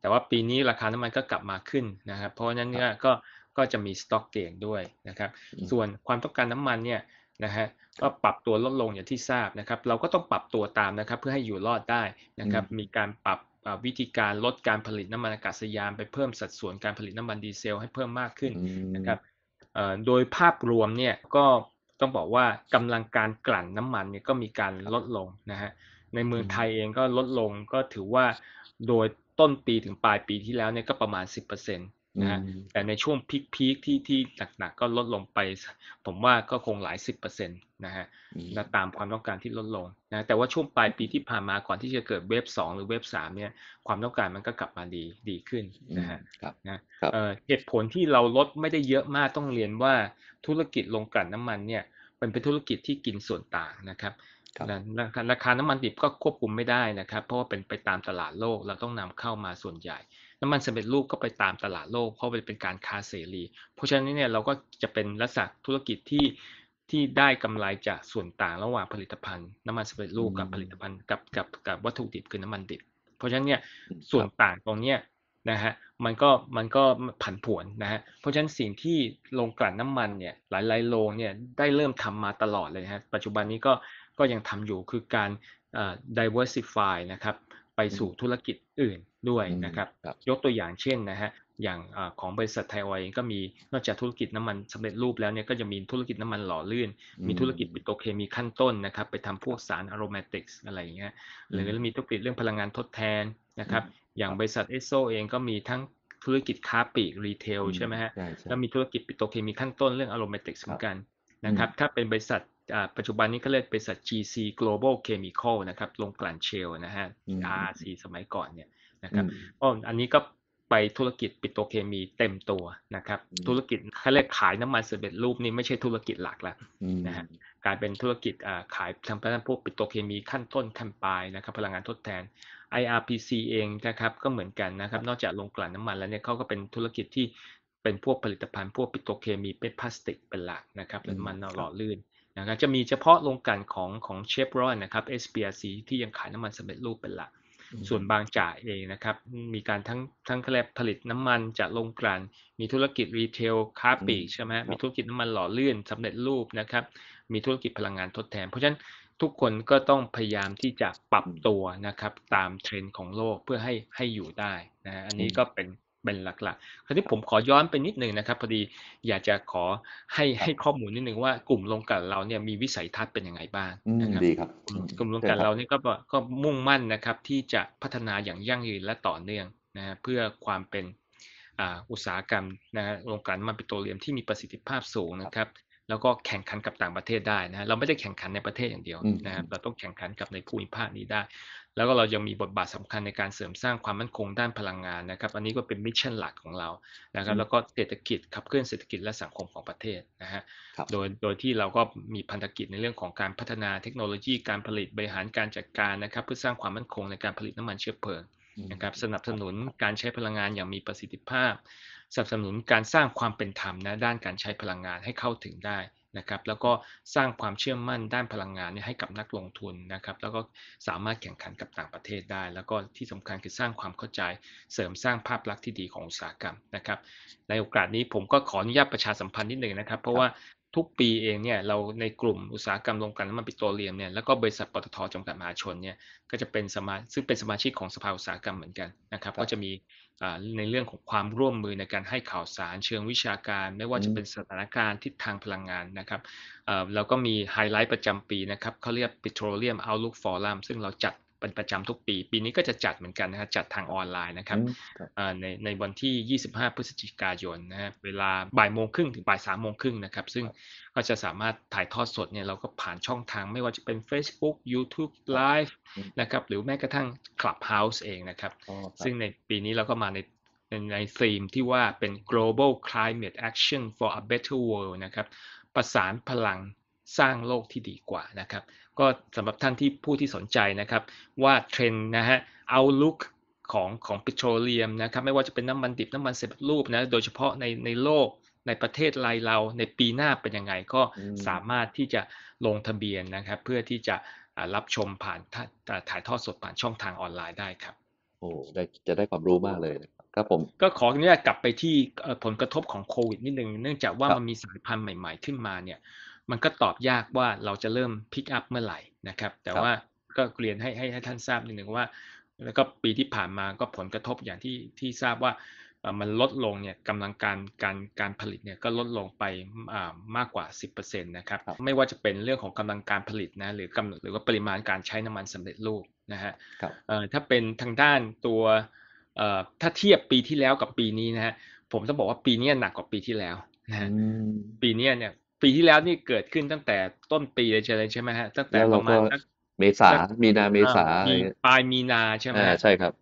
แต่ว่าปีนี้ราคาน้ำมันก็กลับมาขึ้นนะครับเพราะฉะนั้นเนี่ยก็ก็จะมีสต็อกเก่งด้วยนะครับส่วนความต้องการน้ำมันเนี่ยนะฮะก็ปรับตัวลดลงอย่างที่ทราบนะครับเราก็ต้องปรับตัวตามนะครับเพื่อให้อยู่รอดได้นะครับมีการปรับวิธีการลดการผลิตน้ำมันอากาศยานไปเพิ่มสัดส่วนการผลิตน้ำมันดีเซลให้เพิ่มมากขึ้นนะครับ โดยภาพรวมเนี่ยก็ต้องบอกว่ากำลังการกลั่นน้ำมันเนี่ยก็มีการลดลงนะฮะ ในเมืองไทยเองก็ลดลงก็ถือว่าโดยต้นปีถึงปลายปีที่แล้วเนี่ยก็ประมาณ 10%นนะแต่ในช่วงพีคๆที่ที่หนักๆก็ลดลงไป ผมว่าก็คงหลายสิบเปอร์เซ็นต์นะฮะและตามความต้องการที่ลดลงนะแต่ว่าช่วงปลายปีที่ผ่านมาก่อนที่จะเกิดเว็บสองหรือเว็บสามเนี่ยความต้องการมันก็กลับมาดีดีขึ้นนะฮะนะเหตุผลที่เราลดไม่ได้เยอะมากต้องเรียนว่าธุรกิจลงกลั่นน้ามันเนี่ยป็นเป็นธุรกิจที่กินส่วนต่างนะครับราคา น้ำมันดิบก็ควบคุมไม่ได้นะครับเพราะว่าเป็นไปตามตลาดโลกเราต้องนำเข้ามาส่วนใหญ่น้ำมันสำเร็จรูปก็ไปตามตลาดโลกเพราะเป็นการค้าเสรีเพราะฉะนั้นเนี่ยเราก็จะเป็นลักษณะธุรกิจที่ที่ได้กำไรจากส่วนต่างระหว่างผลิตภัณฑ์น้ำมันสำเร็จรูปกับผลิตภัณฑ์กับกับกับวัตถุดิบคือน้ำมันดิบเพราะฉะนั้นเนี่ยส่วนต่างตรงเนี้ยนะฮะมันก็มันก็ผันผวนนะฮะเพราะฉะนั้นสิ่งที่โรงกลั่นน้ามันเนี่ยหลายๆโรงเนี่ยได้เริ่มทำมาตลอดเลยฮะปัจจุบันนี้ก็ก็ยังทำอยู่คือการ diversify นะครับไปสู่ธุรกิจอื่นด้วยนะครับยกตัวอย่างเช่นนะฮะอย่างของบริษัทไทยออยก็มีนอกจากธุรกิจน้ำมันสำเร็จรูปแล้วเนี่ยก็จะมีธุรกิจน้ำมันหล่อลื่นมีธุรกิจปิโตรเคมีขั้นต้นนะครับไปทำพวกสารอะโรมาติกส์อะไรอย่างเงี้ยหรือมีธุรกิจเรื่องพลังงานทดแทนนะครับอย่างบริษัทเอสโซเองก็มีทั้งธุรกิจค้าปลีกรีเทลใช่ไหมฮะแล้วมีธุรกิจปิโตรเคมีขั้นต้นเรื่องอะโรมาติกส์เหมือนกันนะครับถ้าเป็นบริษัทปัจจุบันนี้เขาเรียกบริษัท GC Global Chemical นะครับลงกลั่นเชลนะฮะ RC สมัยก่อนเนี่ยนะครับอ้อันนี้ก็ไปธุรกิจปิโตเคมีเต็มตัวนะครับ ธุรกิจเขาเรียกขายน้ำมันสบเย็รูปนี่ไม่ใช่ธุรกิจหลักแล้วนะฮะ กลายเป็นธุรกิจขายทำด้านพวกปิโตเคมีขั้นต้นขั้นปลายนะครับพลังงานทดแทน IRPC เองนะครับก็เหมือนกันนะครับ นอกจากลงกลั่นน้ำมันแล้วเนี่ยเขาก็เป็นธุรกิจที่เป็นพวกผลิตภัณฑ์ พวกปิโตเคมีเป็นพลาสติกเป็นหลักนะครับเป็นมันหล่อลื่นนะครับจะมีเฉพาะโรงกลั่นของของเชฟรอนนะครับ SPRC ที่ยังขายน้ำมันสำเร็จรูปเป็นหลักส่วนบางจ่าเองนะครับ มีการทั้งทั้งแคลบผลิตน้ำมันจากโรงกลั่นมีธุรกิจรีเทลค้าปลีกใช่ไหมมีธุรกิจน้ำมันหล่อเลื่อนสำเร็จรูปนะครับมีธุรกิจพลังงานทดแทนเพราะฉะนั้นทุกคนก็ต้องพยายามที่จะปรับตัวนะครับตามเทรนด์ของโลกเพื่อให้ให้อยู่ได้นะอันนี้ก็เป็นเป็นหลักๆคราวนี้ผมขอย้อนไปนิดนึงนะครับ พอดีอยากจะขอให้ให้ข้อมูลนิดนึงว่ากลุ่มลงกันเราเนี่ยมีวิสัยทัศน์เป็นยังไงบ้างนะครับดีครับ กลุ่มลงกันเราเนี่ยก็ก็มุ่งมั่นนะครับ ที่จะพัฒนาอย่างยั่งยืนและต่อเนื่องนะเพื่อความเป็นอุตสาหกรรมนะฮะโรงกลั่นมันเป็นตัวเรียมที่มีประสิทธิภาพสูงนะครับ แล้วก็แข่งขันกับต่างประเทศได้นะ เราไม่ได้แข่งขันในประเทศอย่างเดียวนะครับเราต้องแข่งขันกับในภูมิภาคนี้ได้แล้วก็เรายังมีบทบาทสำคัญในการเสริมสร้างความมั่นคงด้านพลังงานนะครับ อันนี้ก็เป็นมิชชั่นหลักของเรา นะครับ แล้วก็เศรษฐกิจขับเคลื่อนเศรษฐกิจและสังคมของประเทศนะฮะ โดย โดยที่เราก็มีพันธกิจในเรื่องของการพัฒนาเทคโนโลยีการผลิตบริหารการจัดการนะครับ เพื่อสร้างความมั่นคงในการผลิตน้ำมันเชื้อเพลิงนะครับ สนับสนุนการใช้พลังงานอย่างมีประสิทธิภาพ สนับสนุนการสร้างความเป็นธรรมนะด้านการใช้พลังงานให้เข้าถึงได้นะครับแล้วก็สร้างความเชื่อมั่นด้านพลังงานให้กับนักลงทุนนะครับแล้วก็สามารถแข่งขันกับต่างประเทศได้ แล้วก็ที่สำคัญคือสร้างความเข้าใจเสริมสร้างภาพลักษณ์ที่ดีของอุตสาหกรรมนะครับในโอกาสนี้ผมก็ขออนุญาตประชาสัมพันธ์นิดหนึ่งนะครับเพราะว่าทุกปีเองเนี่ยเราในกลุ่มอุตสาหกรรมโรงกลั่นน้ำมันปิโตรเลียมเนี่ยแล้วก็บริษัทปตทจำกัดมหาชนเนี่ยก็จะเป็นสมาซึ่งเป็นสมาชิกของสภาอุตสาหกรรมเหมือนกันนะครับก็จะมีในเรื่องของความร่วมมือในการให้ข่าวสารเชิงวิชาการ ไม่ว่าจะเป็นสถานการณ์ทิศทางพลังงานนะครับเราก็มีไฮไลท์ประจำปีนะครับเขาเรียก Petroleum Outlook Forum ซึ่งเราจัดเป็นประจำทุกปี ปีนี้ก็จะจัดเหมือนกันนะครับจัดทางออนไลน์นะครับในในวันที่ 25 พฤศจิกายนนะฮะเวลาบ่ายโมงครึ่งถึงบ่ายสามโมงครึ่งนะครับซึ่งก็จะสามารถถ่ายทอดสดเนี่ยเราก็ผ่านช่องทางไม่ว่าจะเป็น Facebook YouTube Live นะครับหรือแม้กระทั่ง Clubhouse เองนะครับ ซึ่งในปีนี้เราก็มาในในธีมที่ว่าเป็น global climate action for a better world นะครับประสานพลังสร้างโลกที่ดีกว่านะครับก็สำหรับท่านที่ผู้ที่สนใจนะครับว่าเทรนนะฮะเอาลุกของของปิโตรเลียมนะครับ ไม่ว่าจะเป็นน้ำมันดิบน้ำมันเสบรูปนะ โดยเฉพาะในในโลกในประเทศไทยเรา ในปีหน้าเป็นยังไงก็สามารถที่จะลงทะเบียนนะครับ เพื่อที่จะรับชมผ่านถ่ายทอดสดผ่านช่องทางออนไลน์ได้ครับ โอ้ได้จะได้ความรู้มากเลยครับผม ก็ขอเนี่ยกลับไปที่ผลกระทบของโควิดนิดนึงเนื่องจากว่ามันมีสายพันธุ์ใหม่ๆขึ้นมาเนี่ยมันก็ตอบยากว่าเราจะเริ่มพิกอัพเมื่อไหร่นะครับ แต่ว่าก็เรียนให้ให้ให้ท่านทราบนิดหนึ่งว่า แล้วก็ปีที่ผ่านมาก็ผลกระทบอย่างที่ที่ทราบว่ามันลดลงเนี่ยกำลังการการการผลิตเนี่ยก็ลดลงไปมากกว่า 10%นะครับไม่ว่าจะเป็นเรื่องของกำลังการผลิตนะหรือกำหรือว่าปริมาณการใช้น้ำมันสำเร็จรูปนะฮะถ้าเป็นทางด้านตัวถ้าเทียบปีที่แล้วกับปีนี้นะฮะผมต้องบอกว่าปีนี้หนักกว่าปีที่แล้วนะปีนี้เนี่ยปีที่แล้วนี่เกิดขึ้นตั้งแต่ต้นปีเลยใช่ไหมใช่ไหมฮะตั้งแต่ประมาณเมษามีนาเมษาปลายมีนาใช่ไหมใช่ครับ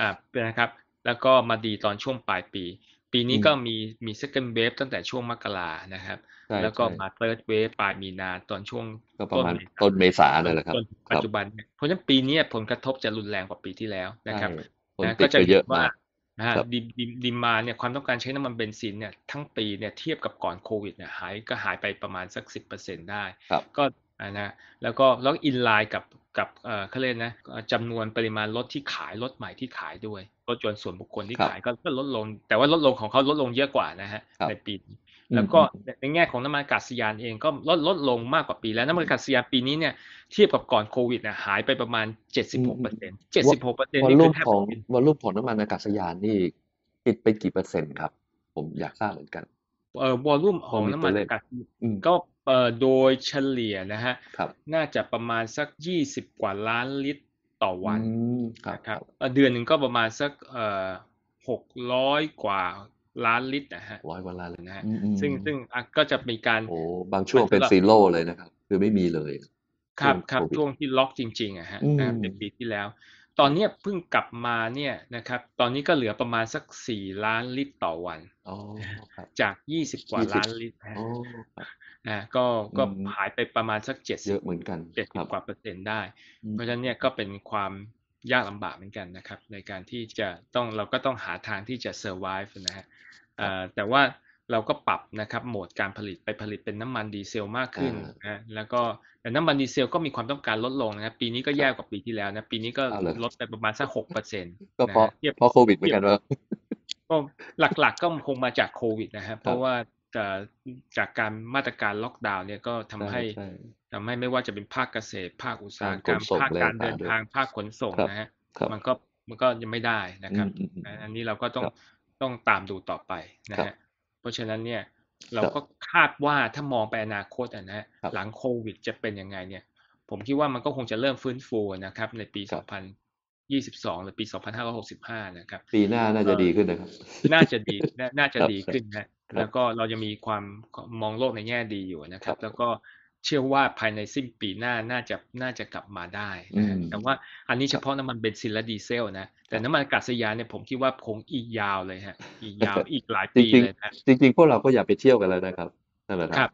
อ่านะครับ แล้วก็มาดีตอนช่วงปลายปี ปีนี้ก็มีมี second wave ตั้งแต่ช่วงมกรานะครับ แล้วก็มาเต i r ์ wave ปลายมีนาตอนช่วงก็ประมาณต้นเมษาเลยแหละครับ ปัจจุบัน เพราะฉะนั้นปีนี้ผลกระทบจะรุนแรงกว่าปีที่แล้วนะครับก็จะเยอะมากนะฮะดิดิมาเนี่ยความต้องการใช้น้ำมันเบนซิน เนี่ยทั้งปีเนี่ยเทียบกับก่อนโควิดเนี่ยหายก็หายไปประมาณสักสิบเปอร์เซ็นได้ก็นะแล้วก็ล็อกอินไลน์กับกับเอ่อเขาเรียกนะจำนวนปริมาณรถที่ขาย รถใหม่ที่ขายด้วย รถยนต์ส่วนบุคคลที่ขายก็ลดลง แต่ว่าลดลงของเขาลดลงเยอะกว่านะฮะในปีแล้วก็ในแง่ของน้ำมันกาศยานเองก็ลดลดลงมากกว่าปีแล้วน้ำมันกาศยานปีนี้เนี่ยเทียบกับก่อนโควิดเนี่ยหายไปประมาณ 76% 76%สิบหกเปอร์เซ็นต์เจ็ดสิบหกปอร์เซ็นต์นี่คือแทบของวอลลุ่มของน้ำมันอากาศยานนี่ติดไปกี่เปอร์เซ็นต์ครับผมอยากทราบเหมือนกันเอ่อวอลลุ่มของน้ำมันอากาศก็เอ่อโดยเฉลี่ยนะฮะน่าจะประมาณสักยี่สิบกว่าล้านลิตรต่อวันนะครับเดือนหนึ่งก็ประมาณสักเอ่อหกร้อยกว่าล้านลิตรนะฮะร้อยกว่าล้านเลยนะฮะซึ่งซึ่งก็จะมีการโอ้บางช่วงเป็นซีโร่เลยนะครับ คือไม่มีเลย ครับครับช่วงที่ล็อกจริงๆอะฮะเป็นปีที่แล้ว ตอนนี้เพิ่งกลับมาเนี่ยนะครับตอนนี้ก็เหลือประมาณสักสี่ล้านลิตรต่อวันจากยี่สิบกว่าล้านลิตรนะก็ก็หายไปประมาณสักเจ็ดสิบเยอะเหมือนกันเจ็ดสิบกว่าเปอร์เซ็นต์ได้ เพราะฉะนั้นเนี่ยก็เป็นความยากลำบากเหมือนกันนะครับ ในการที่จะต้องเราก็ต้องหาทางที่จะ survive นะฮะแต่ว่าเราก็ปรับนะครับโหมดการผลิตไปผลิตเป็นน้ำมันดีเซลมากขึ้นนะแล้วก็แต่น้ำมันดีเซลก็มีความต้องการลดลงนะครับปีนี้ก็แย่กว่าปีที่แล้วนะปีนี้ก็ลดไปประมาณสักหกเปอร์เซ็นต์ก็เพราะเพราะโควิดเหมือนกันวาก็หลักๆก็คงมาจากโควิดนะครับเพราะว่าจากการมาตรการล็อกดาวน์เนี่ยก็ทำให้ทาให้ไม่ว่าจะเป็นภาคเกษตร ภาคอุตสาหกรรมภาคการเดินทางภาคขนส่งนะฮะมันก็มันก็ยังไม่ได้นะครับ อันนี้เราก็ต้องต้องตามดูต่อไปนะฮะเพราะฉะนั้นเนี่ยเราก็คาดว่าถ้ามองไปอนาคตนะฮะหลังโควิด จะเป็นยังไงเนี่ย ผมคิดว่ามันก็คงจะเริ่มฟื้นฟูนะครับ ในปี 2022 หรือปี 2565 นะครับ ปีหน้าน่าจะดีขึ้นนะครับน่าจะดีน่าจะดีขึ้นนะแล้วก็เราจะมีความมองโลกในแง่ดีอยู่นะครับ แล้วก็เชื่อว่าภายในสิ้นปีหน้าน่าจะน่าจะกลับมาได้นะแต่ว่าอันนี้เฉพาะน้ำมันเบนซินและดีเซลนะ แต่น้ำมันกาศยานเนี่ยผมคิดว่าคงอีกยาวเลยฮะอีกยาวอีกหลายปีเลยนะจริงๆพวกเราก็อย่าไปเที่ยวกันแล้วนะครับนั่นแหละครับ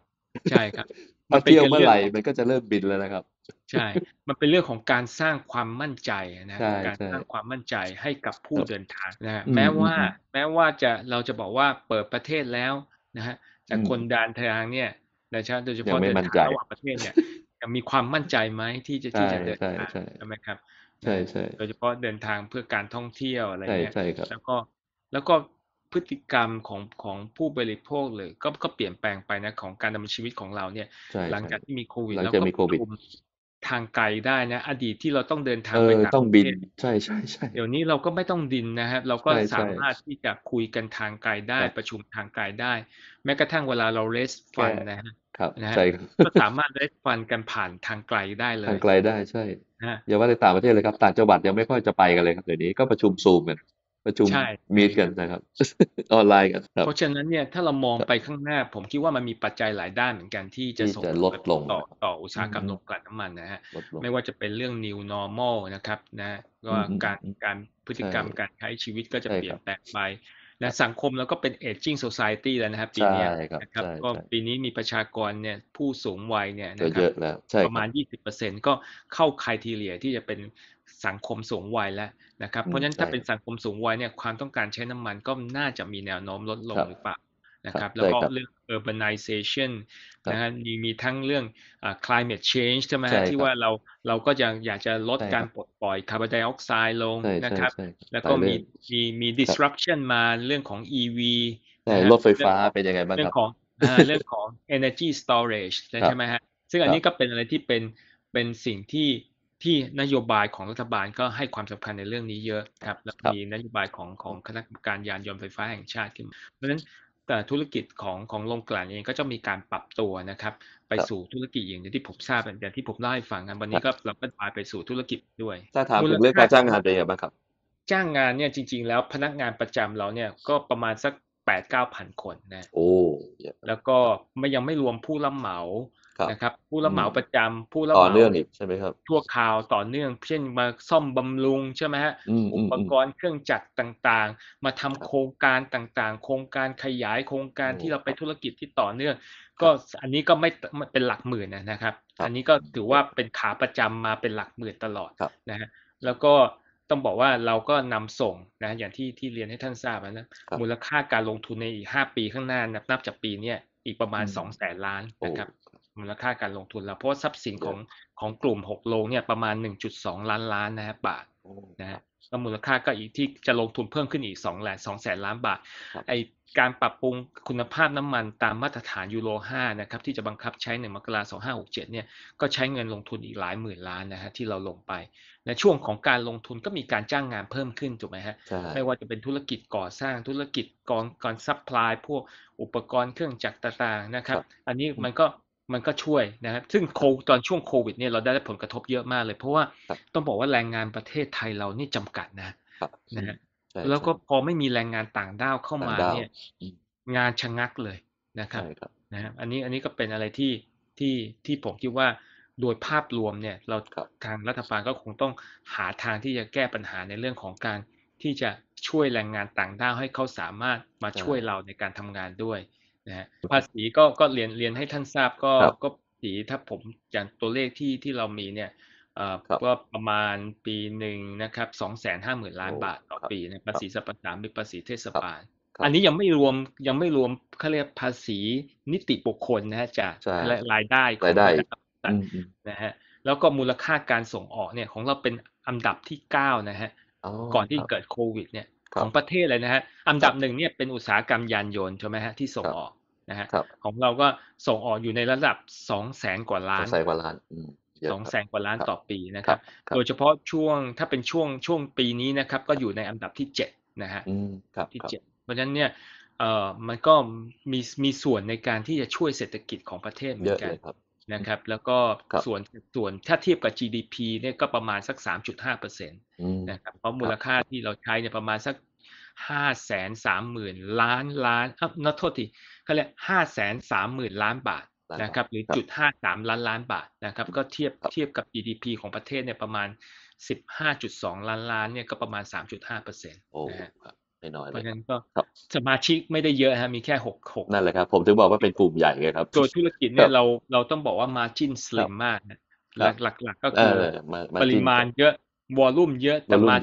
ใช่ครับมาเที่ยวเมื่อไหร่มันก็จะเริ่มบินแล้วนะครับ ใช่ มันเป็นเรื่องของการสร้างความมั่นใจนะการสร้างความมั่นใจให้กับผู้เดินทางนะแม้ว่า แม้ว่าจะเราจะบอกว่าเปิดประเทศแล้วนะฮะแต่คนดานทางเนี่ยนะใช่โดยเฉพาะเดินทางระหว่างประเทศเนี่ยมีความมั่นใจไหมที่จะที่จะเดินทางใช่ไหมครับใช่ใช่โดยเฉพาะเดินทางเพื่อการท่องเที่ยวอะไรเนี่ยแล้วก็แล้วก็พฤติกรรมของของผู้บริโภคเลยก็ก็เปลี่ยนแปลงไปนะของการดำเนินชีวิตของเราเนี่ยหลังจากที่มีโควิดแล้วก็ปรับทางไกลได้นะอดีตที่เราต้องเดินทางไปต่างประเทศใช่ใช่ใช่เดี๋ยวนี้เราก็ไม่ต้องดินนะครับเราก็สามารถที่จะคุยกันทางไกลได้ประชุมทางไกลได้ แม้กระทั่งเวลาเราเลสฟันนะครับนะก็สามารถเลสฟันกันผ่านทางไกลได้เลยทางไกลได้ใช่อย่าว่าในต่างประเทศเลยครับต่างจังหวัดยังไม่ค่อยจะไปกันเลยครับเดี๋ยวนี้ก็ประชุมซูมกันประชุมมีกันนะครับออนไลน์กันครับเพราะฉะนั้นเนี่ย ถ้าเรามองไปข้างหน้า ผมคิดว่ามันมีปัจจัยหลายด้านเหมือนกันที่จะส่งลดลงต่อต่ออุตสาหกรรมโรงกลั่นน้ำมันนะฮะไม่ว่าจะเป็นเรื่อง new normal นะครับ นะ ก็การการพฤติกรรมการใช้ชีวิตก็จะเปลี่ยนแปลงไปนะสังคมเราก็เป็น aging society แล้วนะครับ ปีนี้นะครับก็ปีนี้มีประชากรเนี่ยผู้สูงวัยเนี่ยนะครับประมาณ 20%ก็เข้าคายทีเรียที่จะเป็นสังคมสูงวัยแล้วนะครับเพราะฉะนั้นถ้าเป็นสังคมสูงวัยเนี่ยความต้องการใช้น้ำมันก็น่าจะมีแนวโน้มลดลงหรือเปล่านะครับแล้วก็เรื่อง urbanization นะฮะมีมีทั้งเรื่อง climate change ใช่ไหมฮะที่ว่าเราเราก็ยังอยากจะลดการปลดปล่อยคาร์บอนไดออกไซด์ลงนะครับแล้วก็มีมีมี disruption มาเรื่องของ EV รถไฟฟ้าเป็นยังไงบ้างครับเรื่องของเรื่องของ energy storage ใช่ไหมฮะซึ่งอันนี้ก็เป็นอะไรที่เป็นเป็นสิ่งที่ที่นโยบายของรัฐบาลก็ให้ความสำคัญในเรื่องนี้เยอะครับแล้วมีนโยบายของของคณะกรรมการยานยนต์ไฟฟ้าแห่งชาติขึ้นเพราะฉะนั้นแต่ธุรกิจของของโรงกลั่นเองก็จะมีการปรับตัวนะครับ ไปสู่ธุรกิจอย่างที่ผมทราบอย่างที่ผมเล่าให้ฟังกันวันนี้ก็เราก็พาไปสู่ธุรกิจด้วย ถ้าถามถึงเรื่องการจ้างงานเป็นยังไงบ้างครับ จ้างงานเนี่ยจริงๆแล้วพนักงานประจำเราเนี่ยก็ประมาณสักแปดเก้าพันคนนะโอ้แล้วก็ไม่ยังไม่รวมผู้รับเหมานะครับผู้รับเหมาประจำผู้รับเหมาต่อเนื่องอีกใช่ไหมครับทั่วข่าวต่อเนื่องเช่นมาซ่อมบำรุงใช่ไหมฮะอุปกรณ์เครื่องจักรต่าง ๆ มาทำโครงการต่างๆ โครงการขยายโครงการที่เราไปธุรกิจที่ต่อเนื่อง ก็อันนี้ก็ไม่เป็นหลักหมื่นนะครับ อันนี้ก็ถือว่าเป็นขาประจำมาเป็นหลักหมื่นตลอดนะฮะแล้วก็ต้องบอกว่าเราก็นำส่งนะอย่างที่ที่เรียนให้ท่านทราบนะมูลค่าการลงทุนในอีกห้าปีข้างหน้านับนับจากปีเนี้ยอีกประมาณสองแสนล้านนะครับมูลค่าการลงทุน แล้วเพราะทรัพย์สินของของกลุ่มหกโรงเนี่ยประมาณหนึ่งจุดสองล้านล้านนะครับบาทนะฮะแล้วมูลค่าก็อีกที่จะลงทุนเพิ่มขึ้นอีกงแสนงแสนล้านบาทไอการปรับปรุงคุณภาพน้ำมันตามมาตรฐานยูโรห้านะครับที่จะบังคับใช้ในมกราสองห้าหกเนี่ยก็ใช้เงินลงทุนอีกหลายหมื่นล้านนะฮะที่เราลงไป ในช่วงของการลงทุนก็มีการจ้างงานเพิ่มขึ้นถูกไหมฮะไม่ว่าจะเป็นธุรกิจก่อสร้างธุรกิจกองกองซัพพลายพวกอุปกรณ์เครื่องจักรต่างๆนะครับอันนี้มันก็มันก็ช่วยนะครับ ซึ่งโคตอนช่วงโควิดเนี่ยเราได้ผลกระทบเยอะมากเลย เพราะว่าต้องบอกว่าแรงงานประเทศไทยเรานี่จำกัดนะ นะฮะแล้วก็พอไม่มีแรงงานต่างด้าวเข้ามาเนี่ยงานชะงักเลยนะครับนะฮะอันนี้อันนี้ก็เป็นอะไรที่ที่ที่ผมคิดว่าโดยภาพรวมเนี่ย เราทางรัฐบาลก็คงต้องหาทางที่จะแก้ปัญหาในเรื่องของการที่จะช่วยแรงงานต่างด้าวให้เขาสามารถมาช่วยเราในการทำงานด้วยนะฮะภาษีก็ก็เรียนเรียนให้ท่านทราบก็ก็ภาษีถ้าผมจากตัวเลขที่ที่เรามีเนี่ยก็ประมาณปีหนึ่งนะครับสองแสนห้าหมื่นล้านบาทต่อปีนภาษีสรรพสามิตภาษีเทศบาลอันนี้ยังไม่รวมยังไม่รวมเขาเรียกภาษีนิติบุคคลนะฮะจากรายได้ของนะฮะแล้วก็มูลค่าการส่งออกเนี่ยของเราเป็นอันดับที่เก้านะฮะก่อนที่เกิดโควิดเนี่ยของประเทศเลยนะฮะอันดับหนึ่งเนี่ยเป็นอุตสาหกรรมยานยนต์ใช่ไหมฮะที่ส่งออกนะฮะของเราก็ส่งออกอยู่ในระดับสองแสนกว่าล้านสองแสนกว่าล้านสองแสนกว่าล้านต่อปีนะครับโดยเฉพาะช่วงถ้าเป็นช่วงช่วงปีนี้นะครับก็อยู่ในอันดับที่เจ็ดนะฮะที่เจ็ดเพราะฉะนั้นเนี่ยเอ่อมันก็มีมีส่วนในการที่จะช่วยเศรษฐกิจของประเทศเหมือนกันนะครับแล้วก็ส่วนส่วนถ้าเทียบกับ GDP เนี่ยก็ประมาณสัก3.5%นะครับเพราะมูลค่าที่เราใช้เนี่ยประมาณสัก 5 3 0แสนสามหมื่นล้านล้านอ่ะนับโทษทีเขาเรียก5 3 0แสนสามหมื่นล้านบาทนะครับหรือจุดห้าสามล้านล้านบาทนะครับก็เทียบเทียบกับ GDP ของประเทศเนี่ยประมาณสิบห้าจุดสองล้านล้านเนี่ยก็ประมาณสามจุดห้าเปอร์เซ็นต์นะับน้อยนเพราะงั้นก็สมาชิกไม่ได้เยอะฮะมีแค่หกหกนั่นแหละครับ ผมถึงบอกว่าเป็นกลุ่มใหญ่เลยครับตัวธุรกิจเนี่ยเราเราต้องบอกว่ามาจิ้น slim มากนะหลักหลักหลักก็คือปริมาณเยอะวอลลุ่มเยอะแต่มา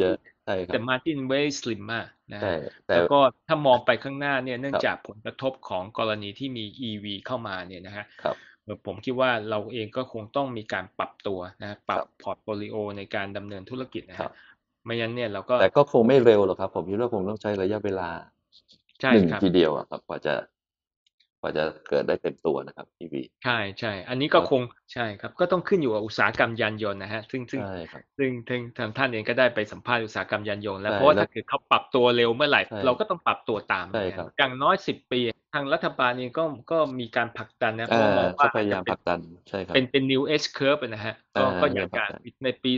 แต่มาจิ้นเวสลิมมากนะแล้วก็ถ้ามองไปข้างหน้าเนี่ยเนื่องจากผลกระทบของกรณีที่มี EV เข้ามาเนี่ยนะฮะผมคิดว่าเราเองก็คงต้องมีการปรับตัวนะปรับพอร์ตโฟลิโอในการดำเนินธุรกิจนะครับไม่งั้นเนี่ยเราก็แต่ก็คงไม่เร็วหรอกครับ ผมคิดว่าคงต้องใช้ระยะเวลาใช่หนึ่งทีเดียวอะครับกว่าจะกว่าจะเกิดได้เต็มตัวนะครับพี่วีใช่ใช่ อันนี้ก็คงใช่ครับ ก็ต้องขึ้นอยู่กับอุตสาหกรรมยานยนต์นะฮะซึ่งซึ่งซึ่งทางท่านเองก็ได้ไปสัมภาษณ์อุตสาหกรรมยานยนต์แล้ว เพราะว่าถ้าเกิดเขาปรับตัวเร็วเมื่อไหร่ เราก็ต้องปรับตัวตามอย่างน้อยสิบปี ทางรัฐบาลนี่ก็ก็มีการผลักดันนะเพราะมองว่าพยายามผลักดันใช่ครับ เป็นเป็น new S curve นะฮะ ก็ก็อย่างการในปี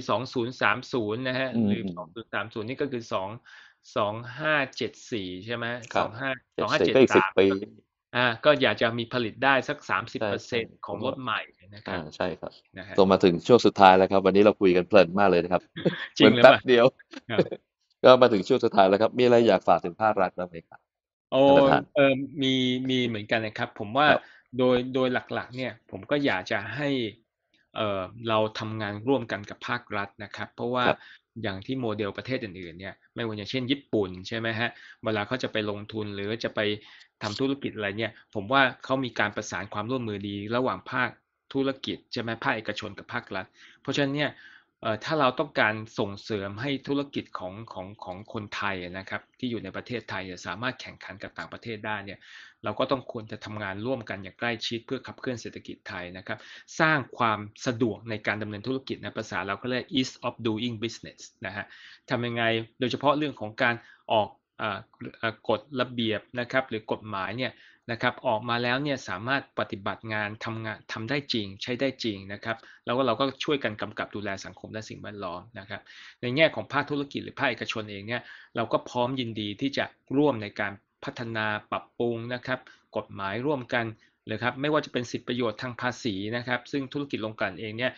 2030นะฮะหรือ2030นี่ก็คือ2 2574ใช่ไหม25 2573ก็อีก1ปีอ่าก็อยากจะมีผลิตได้สักสามสิบเปอร์เซ็นของรถใหม่นะครับใช่ครับนะฮะงมาถึงช่วงสุดท้ายแล้วครับ วันนี้เราคุยกันเพลินมากเลยนะครับ จริงแป๊บเดียว ก็มาถึงช่วงสุดท้ายแล้วครับมีอะไรอยากฝากถึงภาครัฐบ้างไหมครับโอ้เออมีมีเหมือนกันนะครับ ผมว่าโดยโดยหลักๆ เนี่ย ผมก็อยากจะให้ เออเราทำงานร่วมกันกับภาครัฐนะครับ เพราะว่าอย่างที่โมเดลประเทศอื่นๆเนี่ยไม่ว่าอย่างเช่นญี่ปุ่นใช่ไหมฮะเวลาเขาจะไปลงทุนหรือจะไปทำธุรกิจอะไรเนี่ยผมว่าเขามีการประสานความร่วมมือดีระหว่างภาคธุรกิจใช่ไหมภาคเอกชนกับภาครัฐเพราะฉะนั้นเนี่ยถ้าเราต้องการส่งเสริมให้ธุรกิจของของของคนไทยนะครับที่อยู่ในประเทศไทยสามารถแข่งขันกับต่างประเทศได้เนี่ยเราก็ต้องควรจะทำงานร่วมกันอย่างใกล้ชิดเพื่อขับเคลื่อนเศรษฐกิจไทยนะครับ สร้างความสะดวกในการดำเนินธุรกิจนะภาษาเราก็เรียก ease of doing business นะฮะทำยังไงโดยเฉพาะเรื่องของการออกกฎระเบียบนะครับหรือกฎหมายเนี่ยนะครับออกมาแล้วเนี่ยสามารถปฏิบัติงานทำงานทำได้จริง ใช้ได้จริงนะครับ แล้วก็เราก็ช่วยกันกำกับดูแลสังคมและสิ่งแวดล้อมนะครับ ในแง่ของภาคธุรกิจหรือภาคเอกชนเองเนี่ยเราก็พร้อมยินดีที่จะร่วมในการพัฒนาปรับปรุงนะครับ กฎหมายร่วมกันเลยครับไม่ว่าจะเป็นสิทธิประโยชน์ทางภาษีนะครับ ซึ่งธุรกิจลงกันเองเนี่ย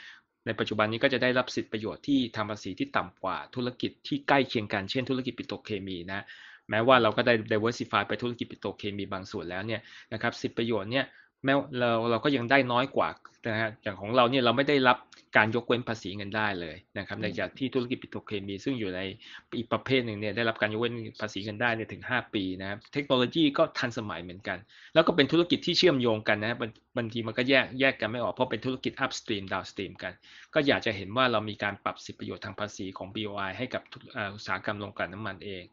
ในปัจจุบันนี้ก็จะได้รับสิทธิประโยชน์ที่ทางภาษีที่ต่ำกว่า ธุรกิจที่ใกล้เคียงกันเช่น ธุรกิจปิโตรเคมีนะแม้ว่าเราก็ได้ diversify ไปธุรกิจปิโตรเคมีบางส่วนแล้วเนี่ย นะครับสิประโยชน์เนี่ยแม้เราเราก็ยังได้น้อยกว่านะฮะอย่างของเราเนี่ยเราไม่ได้รับการยกเว้นภาษีเงินได้เลยนะครับในจากที่ธุรกิจปิโตรเคมีซึ่งอยู่ในอีกประเภทหนึ่งเนี่ยได้รับการยกเว้นภาษีเงินได้เนี่ยถึง 5 ปีนะครับเทคโนโลยีก็ทันสมัยเหมือนกัน แล้วก็เป็นธุรกิจที่เชื่อมโยงกันนะครับบางทีมันก็แยกแยกกันไม่ออก เพราะเป็นธุรกิจอัพสตรีมดาวสตรีมกัน ก็อยากจะเห็นว่าเรามีการปรับสิทธิประโยชน์ทางภาษีของ BOI ให้กับอุตสาหกรรมโรงกลั่นน้ำมันเอง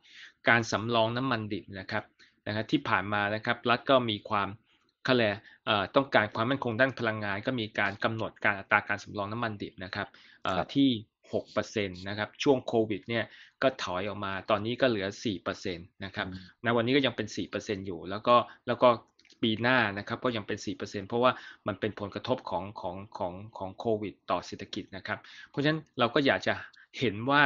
การสำรองน้ำมันดิบนะครับนะครับที่ผ่านมานะครับรัฐก็มีความคขาเลยต้องการความมั่นคงด้านพลังงานก็มีการกำหนดการอัตราการสำรองน้ำมันดิบนะครับที่6%นต์นะครับช่วงโควิดเนี่ยก็ถอยออกมา ตอนนี้ก็เหลือ4%นต์นะครับณวันนี้ก็ยังเป็น 4%อยู่แล้วก็แล้วก็ปีหน้านะครับก็ยังเป็น 4%เพราะว่ามันเป็นผลกระทบของของของของโควิดต่อเศรษฐกิจนะครับ เพราะฉะนั้นเราก็อยากจะเห็นว่า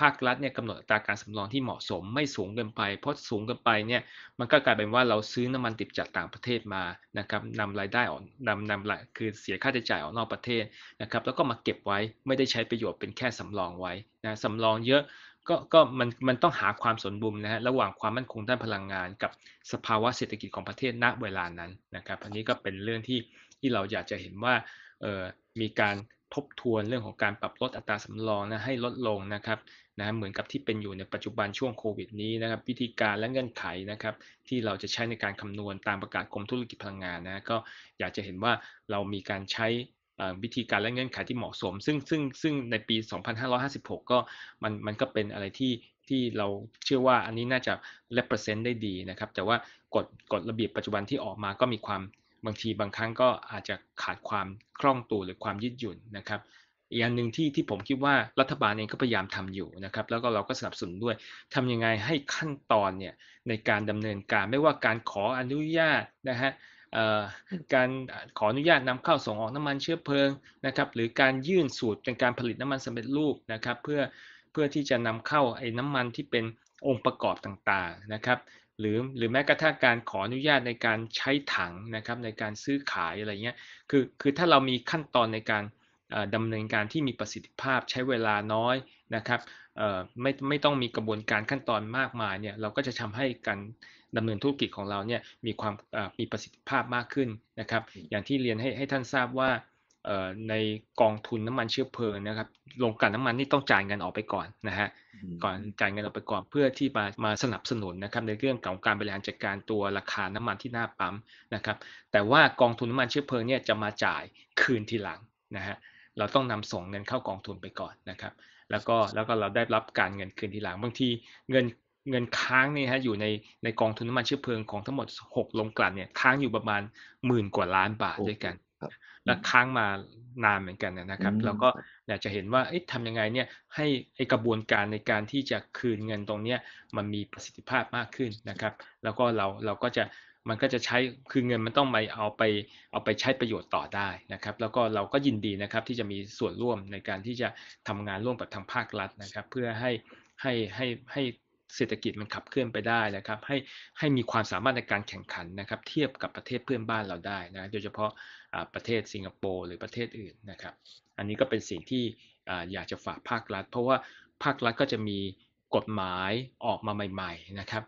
ภาครัฐเนี่ยกำหนดอัตราการสำรองที่เหมาะสมไม่สูงเกินไปเพราะสูงเกินไปเนี่ยมันก็กลายเป็นว่าเราซื้อน้ำมันติดจากต่างประเทศมานะครับนำรายได้ออกนำนำคือเสียค่าใช้จ่ายออกนอกประเทศนะครับ แล้วก็มาเก็บไว้ไม่ได้ใช้ประโยชน์เป็นแค่สำรองไว้นะสำรองเยอะก็ก็มันมันต้องหาความสมดุลนะฮะระหว่างความมั่นคงด้านพลังงานกับสภาวะเศรษฐกิจของประเทศณเวลานั้นนะครับอันนี้ก็เป็นเรื่องที่ที่เราอยากจะเห็นว่าเออมีการทบทวนเรื่องของการปรับลดอัตราสำรองนะให้ลดลงนะครับนะเหมือนกับที่เป็นอยู่ในปัจจุบันช่วงโควิดนี้นะครับวิธีการและเงื่อนไขนะครับที่เราจะใช้ในการคำนวณตามประกาศกรมธุรกิจพลังงานนะก็อยากจะเห็นว่าเรามีการใช้วิธีการและเงื่อนไขที่เหมาะสม ซึ่งซึ่งซึ่งในปี 2556 ก็มันมันก็เป็นอะไรที่ที่เราเชื่อว่าอันนี้น่าจะเปอร์เซนต์ได้ดีนะครับแต่ว่ากฎกฎระเบียบปัจจุบันที่ออกมาก็มีความบางที บางครั้งก็อาจจะขาดความคล่องตัวหรือความยืดหยุ่นนะครับ อีกอันหนึ่งที่ที่ผมคิดว่ารัฐบาลเองก็พยายามทำอยู่นะครับ แล้วก็เราก็สนับสนุนด้วยทำยังไงให้ขั้นตอนเนี่ยในการดำเนินการไม่ว่าการขออนุญาตนะฮะการขออนุญาตนำเข้าส่งออกน้ำมันเชื้อเพลิงนะครับหรือการยื่นสูตรเป็นการผลิตน้ำมันสำเร็จรูปนะครับเพื่อเพื่อที่จะนำเข้าไอ้น้ำมันที่เป็นองค์ประกอบต่างๆนะครับหรือหรือแม้กระทั่งการขออนุญาตในการใช้ถังนะครับในการซื้อขายอะไรเงี้ยคือคือถ้าเรามีขั้นตอนในการดำเนินการที่มีประสิทธิภาพใช้เวลาน้อยนะครับไม่ไม่ต้องมีกระบวนการขั้นตอนมากมายเนี่ยเราก็จะทำให้การดำเนินธุรกิจของเราเนี่ยมีความมีประสิทธิภาพมากขึ้นนะครับ อย่างที่เรียนให้ให้ท่านทราบว่าในกองทุนน้ำมันเชื้อเพลิงนะครับ โรงกลั่นน้ำมันนี่ต้องจ่ายเงินออกไปก่อนนะฮะ ก่อนจ่ายเงินออกไปก่อนเพื่อที่มามาสนับสนุนนะครับในเรื่องของการบริหารจัดการตัวราคาน้ำมันที่หน้าปั๊มนะครับ แต่ว่ากองทุนน้ำมันเชื้อเพลิงเนี่ยจะมาจ่ายคืนทีหลังนะฮะ เราต้องนำส่งเงินเข้ากองทุนไปก่อนนะครับ แล้วก็แล้วก็เราได้รับการเงินคืนทีหลัง บางทีเงินเงินค้างนี่ฮะอยู่ในในกองทุนน้ำมันเชื้อเพลิงของทั้งหมด6โรงกลั่นเนี่ยค้างอยู่ประมาณหมื่นกว่าล้านบาทด้วยกันครับและค้างมานานเหมือนกันนะครับเราก็อยากจะเห็นว่าทำยังไงเนี่ยให้กระบวนการในการที่จะคืนเงินตรงเนี้ยมันมีประสิทธิภาพมากขึ้นนะครับ แล้วก็เราเราก็จะมันก็จะใช้คือเงินมันต้องไปเอาไปเอาไปใช้ประโยชน์ต่อได้นะครับ แล้วก็เราก็ยินดีนะครับที่จะมีส่วนร่วมในการที่จะทำงานร่วมกับทางภาครัฐนะครับ เพื่อให้ให้ให้ให้เศรษฐกิจมันขับเคลื่อนไปได้นะครับให้ให้มีความสามารถในการแข่งขันนะครับเทียบกับประเทศเพื่อนบ้านเราได้นะโดยเฉพาะประเทศสิงคโปร์หรือประเทศอื่นนะครับ อันนี้ก็เป็นสิ่งที่อยากจะฝากภาครัฐ เพราะว่าภาครัฐก็จะมีกฎหมายออกมาใหม่ๆนะครับ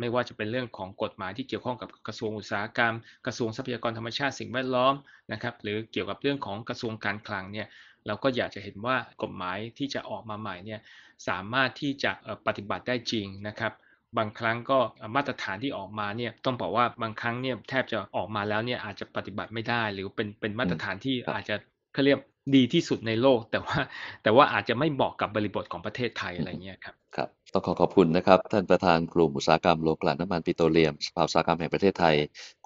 ไม่ว่าจะเป็นเรื่องของกฎหมายที่เกี่ยวข้องกับกระทรวงอุตสาหกรรมกระทรวงทรัพยากรธรรมชาติสิ่งแวดล้อมนะครับหรือเกี่ยวกับเรื่องของกระทรวงการคลังเนี่ยเราก็อยากจะเห็นว่ากฎหมายที่จะออกมาใหม่เนี่ยสามารถที่จะปฏิบัติได้จริงนะครับ บางครั้งก็มาตรฐานที่ออกมาเนี่ยต้องบอกว่าบางครั้งเนี่ยแทบจะออกมาแล้วเนี่ยอาจจะปฏิบัติไม่ได้หรือเป็นเป็นมาตรฐานที่อาจจะเขาเรียกดีที่สุดในโลก แต่ว่าแต่ว่าอาจจะไม่เหมาะกับบริบทของประเทศไทยอะไรเงี้ยครับครับต้องขอขอบคุณนะครับ ท่านประธานกลุ่มอุตสาหกรรม โลกลั่นน้ำมันปิโตรเลียม สภาอุตสาหกรรมแห่งประเทศไทย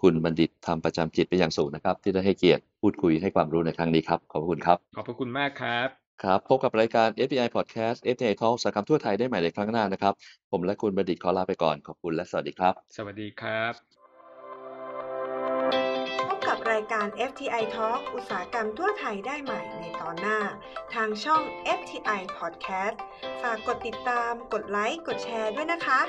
คุณบัณฑิตทำประจำจิตไปอย่างสูงนะครับ ที่ได้ให้เกียรติพูดคุยให้ความรู้ในครั้งนี้ครับ ขอบคุณครับ ขอบคุณมากครับ ครับ พบกับรายการ FBI Podcast FBI Talk สารคำทั่วไทยได้ใหม่ในครั้งหน้านะครับผมและคุณบัณฑิตขอลาไปก่อนขอบคุณและสวัสดีครับ สวัสดีครับายการ FTI Talk อุตสาหกรรมทั่วไทยได้ใหม่ในตอนหน้า ทางช่อง FTI Podcast ฝากกดติดตาม กดไลค์ กดแชร์ด้วยนะคะ